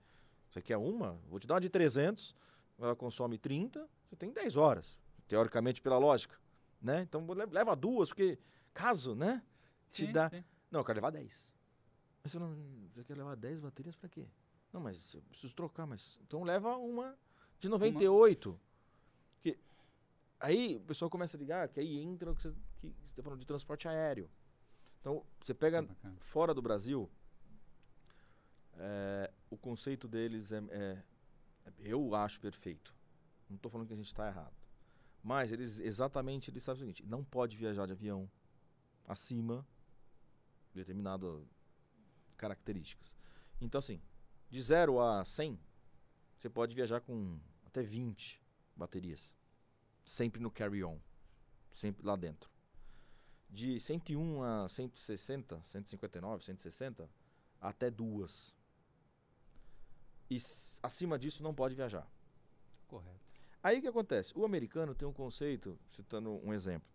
Você quer uma? Vou te dar uma de 300, ela consome 30, você tem 10 horas, teoricamente, pela lógica. Né? Então leva duas, porque caso, né? Te sim, dá. Sim. Não, eu quero levar 10. Mas você não. Você quer levar 10 baterias para quê? Não, mas eu preciso trocar, mas. Então leva uma de 98. Uma. Que... Aí o pessoal começa a ligar, que aí entra o que você, está falando de transporte aéreo. Então, você pega é fora do Brasil, é, o conceito deles é, é, eu acho perfeito. Não estou falando que a gente está errado. Mas eles exatamente eles sabem o seguinte: não pode viajar de avião acima de determinadas características. Então, assim, de 0 a 100, você pode viajar com até 20 baterias. Sempre no carry-on. Sempre lá dentro de 101 a 160, 159, 160, até duas. E acima disso não pode viajar. Correto. Aí o que acontece? O americano tem um conceito, citando um exemplo.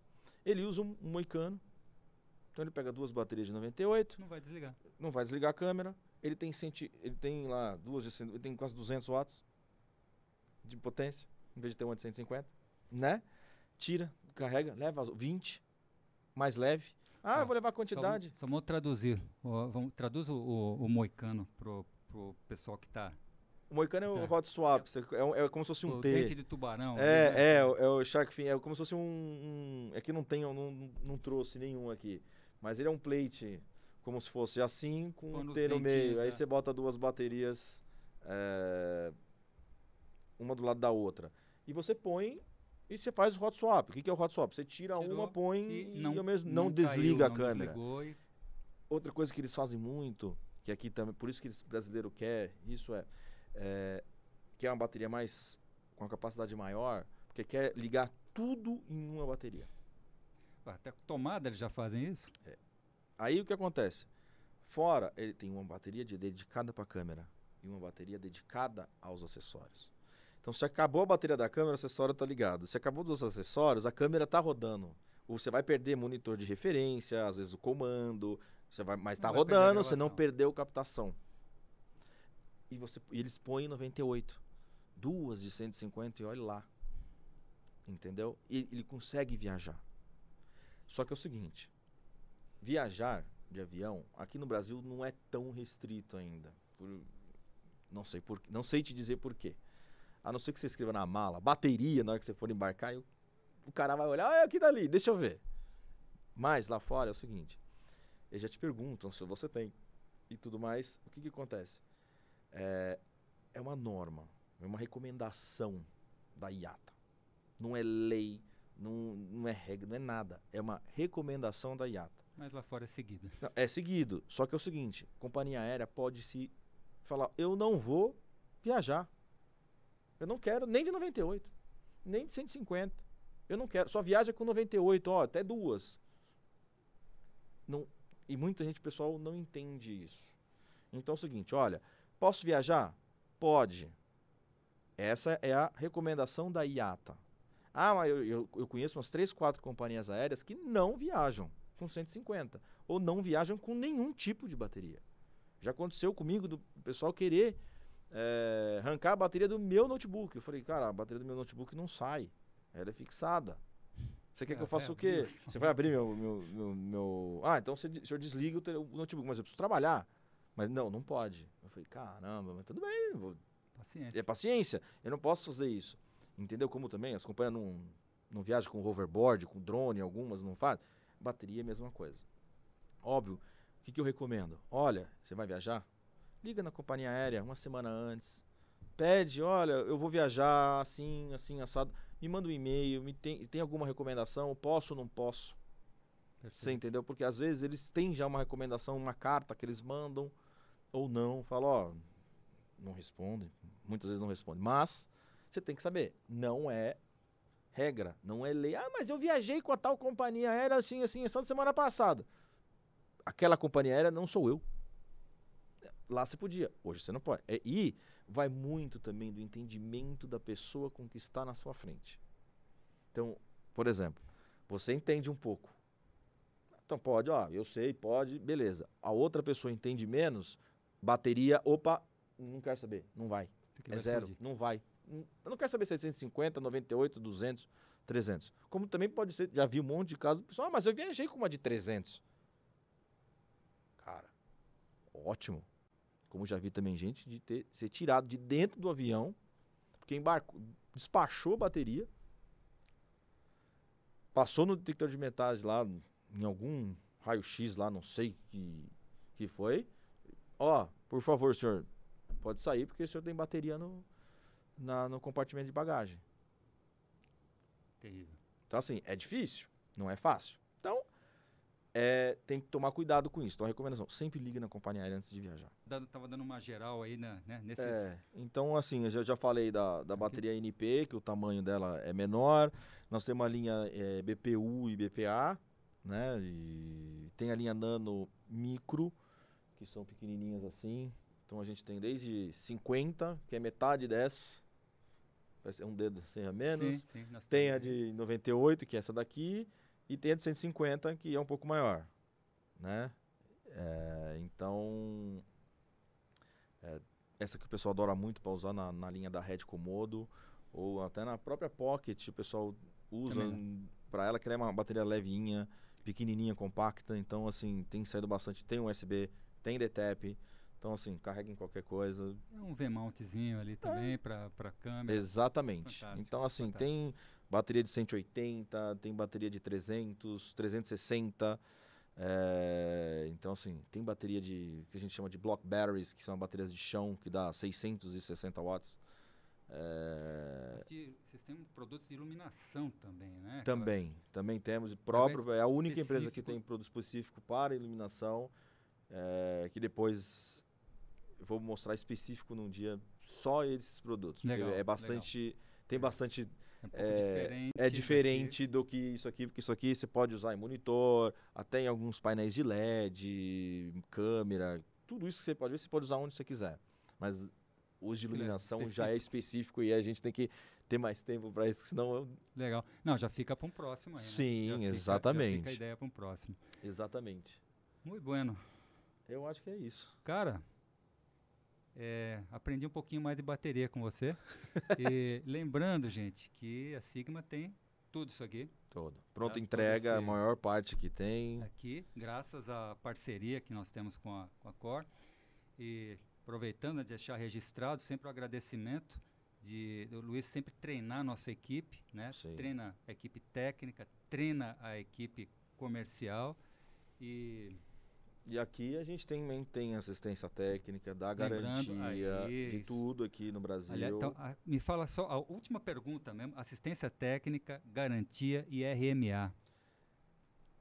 Ele usa um, um moicano, então ele pega duas baterias de 98. Não vai desligar. Não vai desligar a câmera. Ele tem, centi, ele tem lá duas de, ele tem quase 200 watts de potência, em vez de ter uma de 150, né? Tira, carrega, leva 20, mais leve. Ah, ah vou levar a quantidade. Só, só traduzir. vamos, traduz o, o, o moicano pro, pro pessoal que está o moicano é o hot tá. swap, é, é, como se fosse um o T. dente de tubarão. É, né? é, é, o, é o shark fin, é como se fosse um... um é que não tem, não, não trouxe nenhum aqui. Mas ele é um plate, como se fosse assim, com Pô, um T no meio. Né? Aí você bota duas baterias, é, uma do lado da outra. E você põe e você faz o hot swap. O que, é o hot swap? Você tira Tirou, uma, põe e, não, mesmo, não, não desliga caiu, a não câmera. E... Outra coisa que eles fazem muito, que aqui também, por isso que o brasileiro quer, isso é, é, quer uma bateria mais, com uma capacidade maior, porque quer ligar tudo em uma bateria. Até tomada eles já fazem isso? É. Aí o que acontece? Fora, ele tem uma bateria de, dedicada para a câmera e uma bateria dedicada aos acessórios. Então, se acabou a bateria da câmera, o acessório está ligado. Se acabou dos acessórios, a câmera está rodando. Ou você vai perder monitor de referência, às vezes o comando, você vai, mas está rodando, você não perdeu captação. E, você, e eles põem 98. Duas de 150 e olha lá. Entendeu? E ele consegue viajar. Só que é o seguinte: viajar de avião aqui no Brasil não é tão restrito ainda. Por, não sei por, não sei te dizer por quê. A não ser que você escreva na mala, bateria na hora que você for embarcar, eu, o cara vai olhar, olha aqui dali, deixa eu ver. Mas lá fora é o seguinte, eles já te perguntam se você tem e tudo mais. O que, que acontece? É, é uma norma, é uma recomendação da IATA. Não é lei, não, não é regra, não é nada. É uma recomendação da IATA. Mas lá fora é seguido. Não, é seguido. Só que é o seguinte: companhia aérea pode se falar, eu não vou viajar. Eu não quero nem de 98, nem de 150. Eu não quero. Só viaja com 98, ó, até duas. Não, e muita gente, pessoal, não entende isso. Então é o seguinte, olha, posso viajar? Pode. Essa é a recomendação da IATA. Ah, mas eu, eu, eu conheço umas 3, 4 companhias aéreas que não viajam com 150 ou não viajam com nenhum tipo de bateria. Já aconteceu comigo do pessoal querer é, arrancar a bateria do meu notebook. Eu falei, cara, a bateria do meu notebook não sai. Ela é fixada. Você quer é, que ah, eu faça é, o quê? Você vai abrir meu, meu, meu, meu. Ah, então você, o senhor desliga o, o, notebook, mas eu preciso trabalhar. Mas não, não pode. Eu falei, caramba, mas tudo bem. Vou... Paciência. É paciência. Eu não posso fazer isso. Entendeu? Como também as companhias não, não viajam com hoverboard, com drone, algumas não fazem. Bateria é a mesma coisa. Óbvio. O que, que eu recomendo? Olha, você vai viajar? Liga na companhia aérea uma semana antes. Pede, olha, eu vou viajar assim, assim, assado. Me manda um e-mail, me tem, tem alguma recomendação? Posso ou não posso? Perfeito. Você entendeu? Porque às vezes eles têm já uma recomendação, uma carta que eles mandam ou não. Fala, ó, não responde. Muitas vezes não responde. Mas você tem que saber, não é regra, não é lei. Ah, mas eu viajei com a tal companhia aérea assim, assim, só semana passada. Aquela companhia aérea não sou eu. Lá você podia, hoje você não pode. É, e vai muito também do entendimento da pessoa com que está na sua frente. Então, por exemplo, você entende um pouco. Então pode, ó, eu sei, pode, beleza. A outra pessoa entende menos, bateria, opa, não quero saber, não vai. É zero, pedir. não vai. Hum, eu não quero saber 750, 98, 200, 300. Como também pode ser, já vi um monte de casos, pessoal, ah, mas eu viajei com uma de 300. Cara, ótimo como já vi também gente, de ter, ser tirado de dentro do avião, porque embarcou, despachou a bateria, passou no detector de metais lá, em algum raio-x lá, não sei que, que foi. Ó, por favor, senhor, pode sair porque o senhor tem bateria no, na, no compartimento de bagagem. Terrível. Então, assim, é difícil, não é fácil. Então, é, tem que tomar cuidado com isso. Então, a recomendação, sempre ligue na companhia aérea antes de viajar. Dado, tava dando uma geral aí na, né, né, nesses... É, então, assim, eu já, já falei da, da bateria NP, que o tamanho dela é menor. Nós temos a linha é, BPU e BPA, né? E tem a linha Nano Micro, que são pequenininhas assim. Então, a gente tem desde 50, que é metade dessa. Parece é um dedo sem assim, a menos. Sim, sim, tem a de 98, que é essa daqui. E tem a de 150, que é um pouco maior, né? É, então, é, essa que o pessoal adora muito para usar na, na, linha da Red Komodo, ou até na própria Pocket, o pessoal usa né? para ela, que ela é uma bateria levinha, pequenininha, compacta. Então, assim, tem saído bastante. Tem USB, tem DTAP. Então, assim, carrega em qualquer coisa. É um V-mountzinho ali é. também é. para câmera. Exatamente. Fantástico, então, assim, fantástico. tem bateria de 180, tem bateria de 300, 360. É, então, assim, tem bateria de que a gente chama de block batteries, que são baterias de chão, que dá 660 watts. É... Vocês têm produtos de iluminação também, né? Também, Aquelas... também temos. Próprio, é a única específico. empresa que tem produto específico para iluminação, é, que depois eu vou mostrar específico num dia só esses produtos. Legal, é bastante. Legal. Tem bastante é, diferente, é, é né, diferente do que isso aqui, porque isso aqui você pode usar em monitor, até em alguns painéis de LED, câmera, tudo isso que você pode ver, você pode usar onde você quiser. Mas os de iluminação é já é específico e a gente tem que ter mais tempo para isso, senão eu... Legal. Não, já fica para um próximo aí, né? Sim, exatamente. Já fica a ideia para um próximo. Exatamente. Muito bueno. Eu acho que é isso. Cara, é, aprendi um pouquinho mais de bateria com você. e lembrando, gente, que a Sigma tem tudo isso aqui. Todo. Pronto, tá? entrega, a maior parte que tem. Aqui, graças à parceria que nós temos com a, com a Cor. E aproveitando né, de deixar registrado sempre o agradecimento de o Luiz sempre treinar a nossa equipe, né? Sim. Treina a equipe técnica, treina a equipe comercial e e aqui a gente também tem assistência técnica, dá Lembrando, garantia aí, de tudo aqui no Brasil. Aliás, então, a, me fala só a última pergunta mesmo: assistência técnica, garantia e RMA.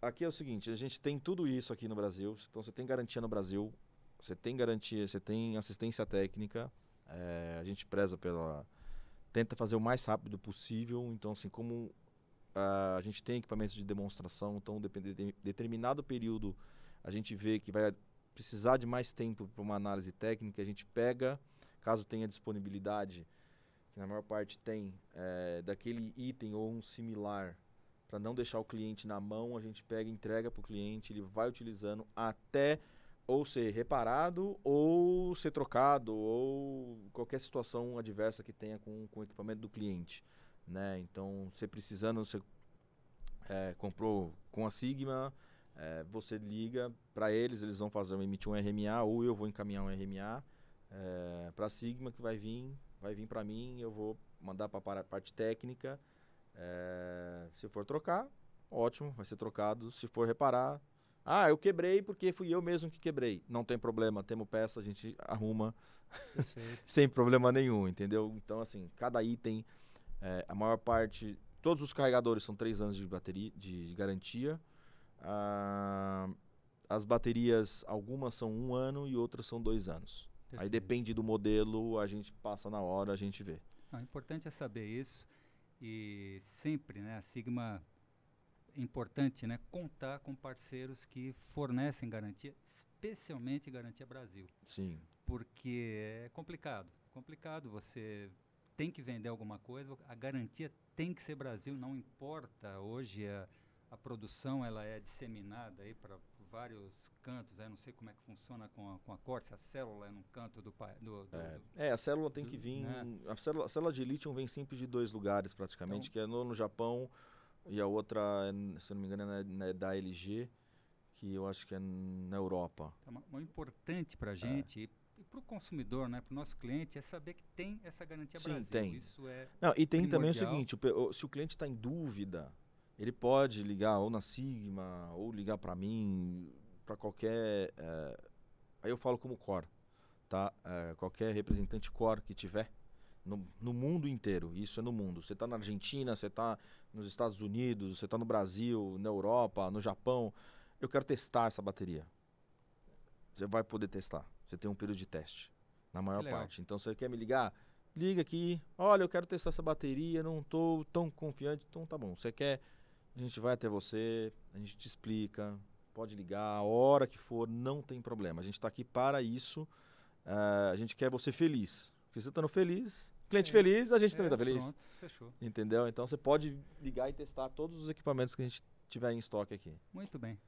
Aqui é o seguinte: a gente tem tudo isso aqui no Brasil. Então você tem garantia no Brasil, você tem garantia, você tem assistência técnica. É, a gente preza pela. tenta fazer o mais rápido possível. Então, assim, como a, ah, a gente tem equipamentos de demonstração, então, depende de determinado período a gente vê que vai precisar de mais tempo para uma análise técnica, a gente pega, caso tenha disponibilidade, que na maior parte tem, é, daquele item ou um similar, para não deixar o cliente na mão, a gente pega e entrega para o cliente, ele vai utilizando até ou ser reparado ou ser trocado ou qualquer situação adversa que tenha com, com o equipamento do cliente. Né? Então, você precisando, você é, comprou com a Sigma, é, você liga para eles, eles vão fazer, emitir um RMA ou eu vou encaminhar um RMA é, para Sigma que vai vir, vai vir para mim, eu vou mandar para a parte técnica. É, se for trocar, ótimo, vai ser trocado. Se for reparar, ah, eu quebrei porque fui eu mesmo que quebrei. Não tem problema, temos peça, a gente arruma sem problema nenhum, entendeu? Então, assim, cada item, é, a maior parte, todos os carregadores são três anos de bateria, de garantia. Ah, as baterias, algumas são um ano e outras são dois anos. Perfeito. Aí depende do modelo, a gente passa na hora, a gente vê. o é importante é saber isso e sempre, né, a Sigma é importante, né, contar com parceiros que fornecem garantia, especialmente garantia Brasil. Sim. Porque é complicado, complicado você tem que vender alguma coisa, a garantia tem que ser Brasil, não importa hoje a é, a produção ela é disseminada aí para vários cantos. Aí né? não sei como é que funciona com a, com a corte, a célula é num canto do, do, do é. é. a célula tem do, que vir. Né? A, célula, a célula de lítio vem sempre de dois lugares, praticamente, então, que é no, no Japão e a outra, se não me engano, é, é da LG, que eu acho que é na Europa. Então, é importante para a gente. É e para o consumidor, né, para o nosso cliente, é saber que tem essa garantia Sim, Brasil. Tem. Isso é. Não, e tem primordial. também o seguinte: o, se o cliente está em dúvida, ele pode ligar ou na Sigma, ou ligar para mim, para qualquer. É, aí eu falo como core, tá? É, qualquer representante core que tiver no, no, mundo inteiro, isso é no mundo. Você está na Argentina, você está nos Estados Unidos, você está no Brasil, na Europa, no Japão. Eu quero testar essa bateria. Você vai poder testar. Você tem um período de teste, na maior parte. Então, você quer me ligar? Liga aqui. Olha, eu quero testar essa bateria, não estou tão confiante. Então, tá bom. Você quer a gente vai até você, a gente te explica, pode ligar, a hora que for, não tem problema. A gente está aqui para isso. Eh, a gente quer você feliz. Porque você estando tá feliz, cliente é. feliz, a gente é, também está feliz. Pronto, fechou. Entendeu? Então você pode ligar e testar todos os equipamentos que a gente tiver em estoque aqui. Muito bem.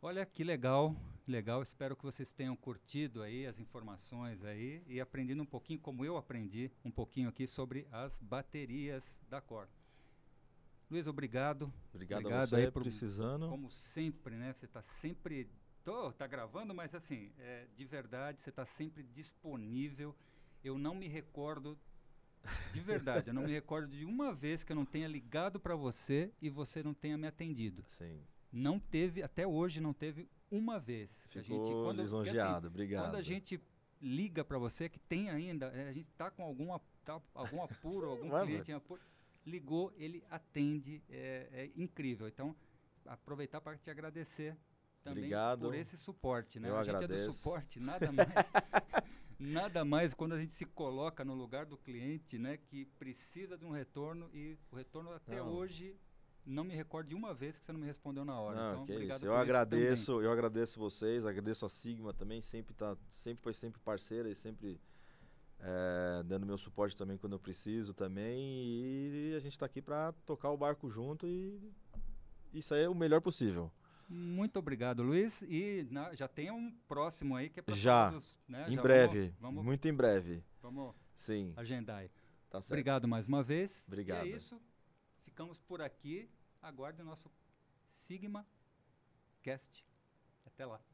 Olha que legal, legal. Espero que vocês tenham curtido aí as informações aí e aprendido um pouquinho, como eu aprendi um pouquinho aqui sobre as baterias da Cor. Luiz, obrigado. Obrigado, obrigado a você, aí, por, precisando. Como sempre, né? Você está sempre... Tô, tá gravando, mas assim, é, de verdade, você está sempre disponível. Eu não me recordo de verdade, eu não me recordo de uma vez que eu não tenha ligado para você e você não tenha me atendido. Sim. Não teve, até hoje não teve uma vez. Ficou que a gente, quando, lisonjeado, assim, obrigado. Quando a gente liga para você, que tem ainda, é, a gente está com alguma, tá, algum apuro, Sim, algum cliente em apuro ligou, ele atende, é, é incrível. Então, aproveitar para te agradecer também Obrigado. por esse suporte, né? Eu a gente agradeço. é do suporte, nada mais. nada mais quando a gente se coloca no lugar do cliente, né, que precisa de um retorno e o retorno até não. hoje não me recordo de uma vez que você não me respondeu na hora. Não, então, que obrigado isso. Eu agradeço, eu agradeço vocês, agradeço a Sigma também, sempre tá, sempre foi sempre parceira e sempre é, dando meu suporte também quando eu preciso também. E a gente está aqui para tocar o barco junto e isso aí é o melhor possível. Muito obrigado, Luiz. E na, né, já tem um próximo aí que é para já, todos, né? em já breve, vamos, vamos, muito em breve. Vamos Sim. agendar aí. Tá certo. Obrigado mais uma vez. Obrigado. E é isso. Ficamos por aqui. Aguarde o nosso Sigma Cast. Até lá.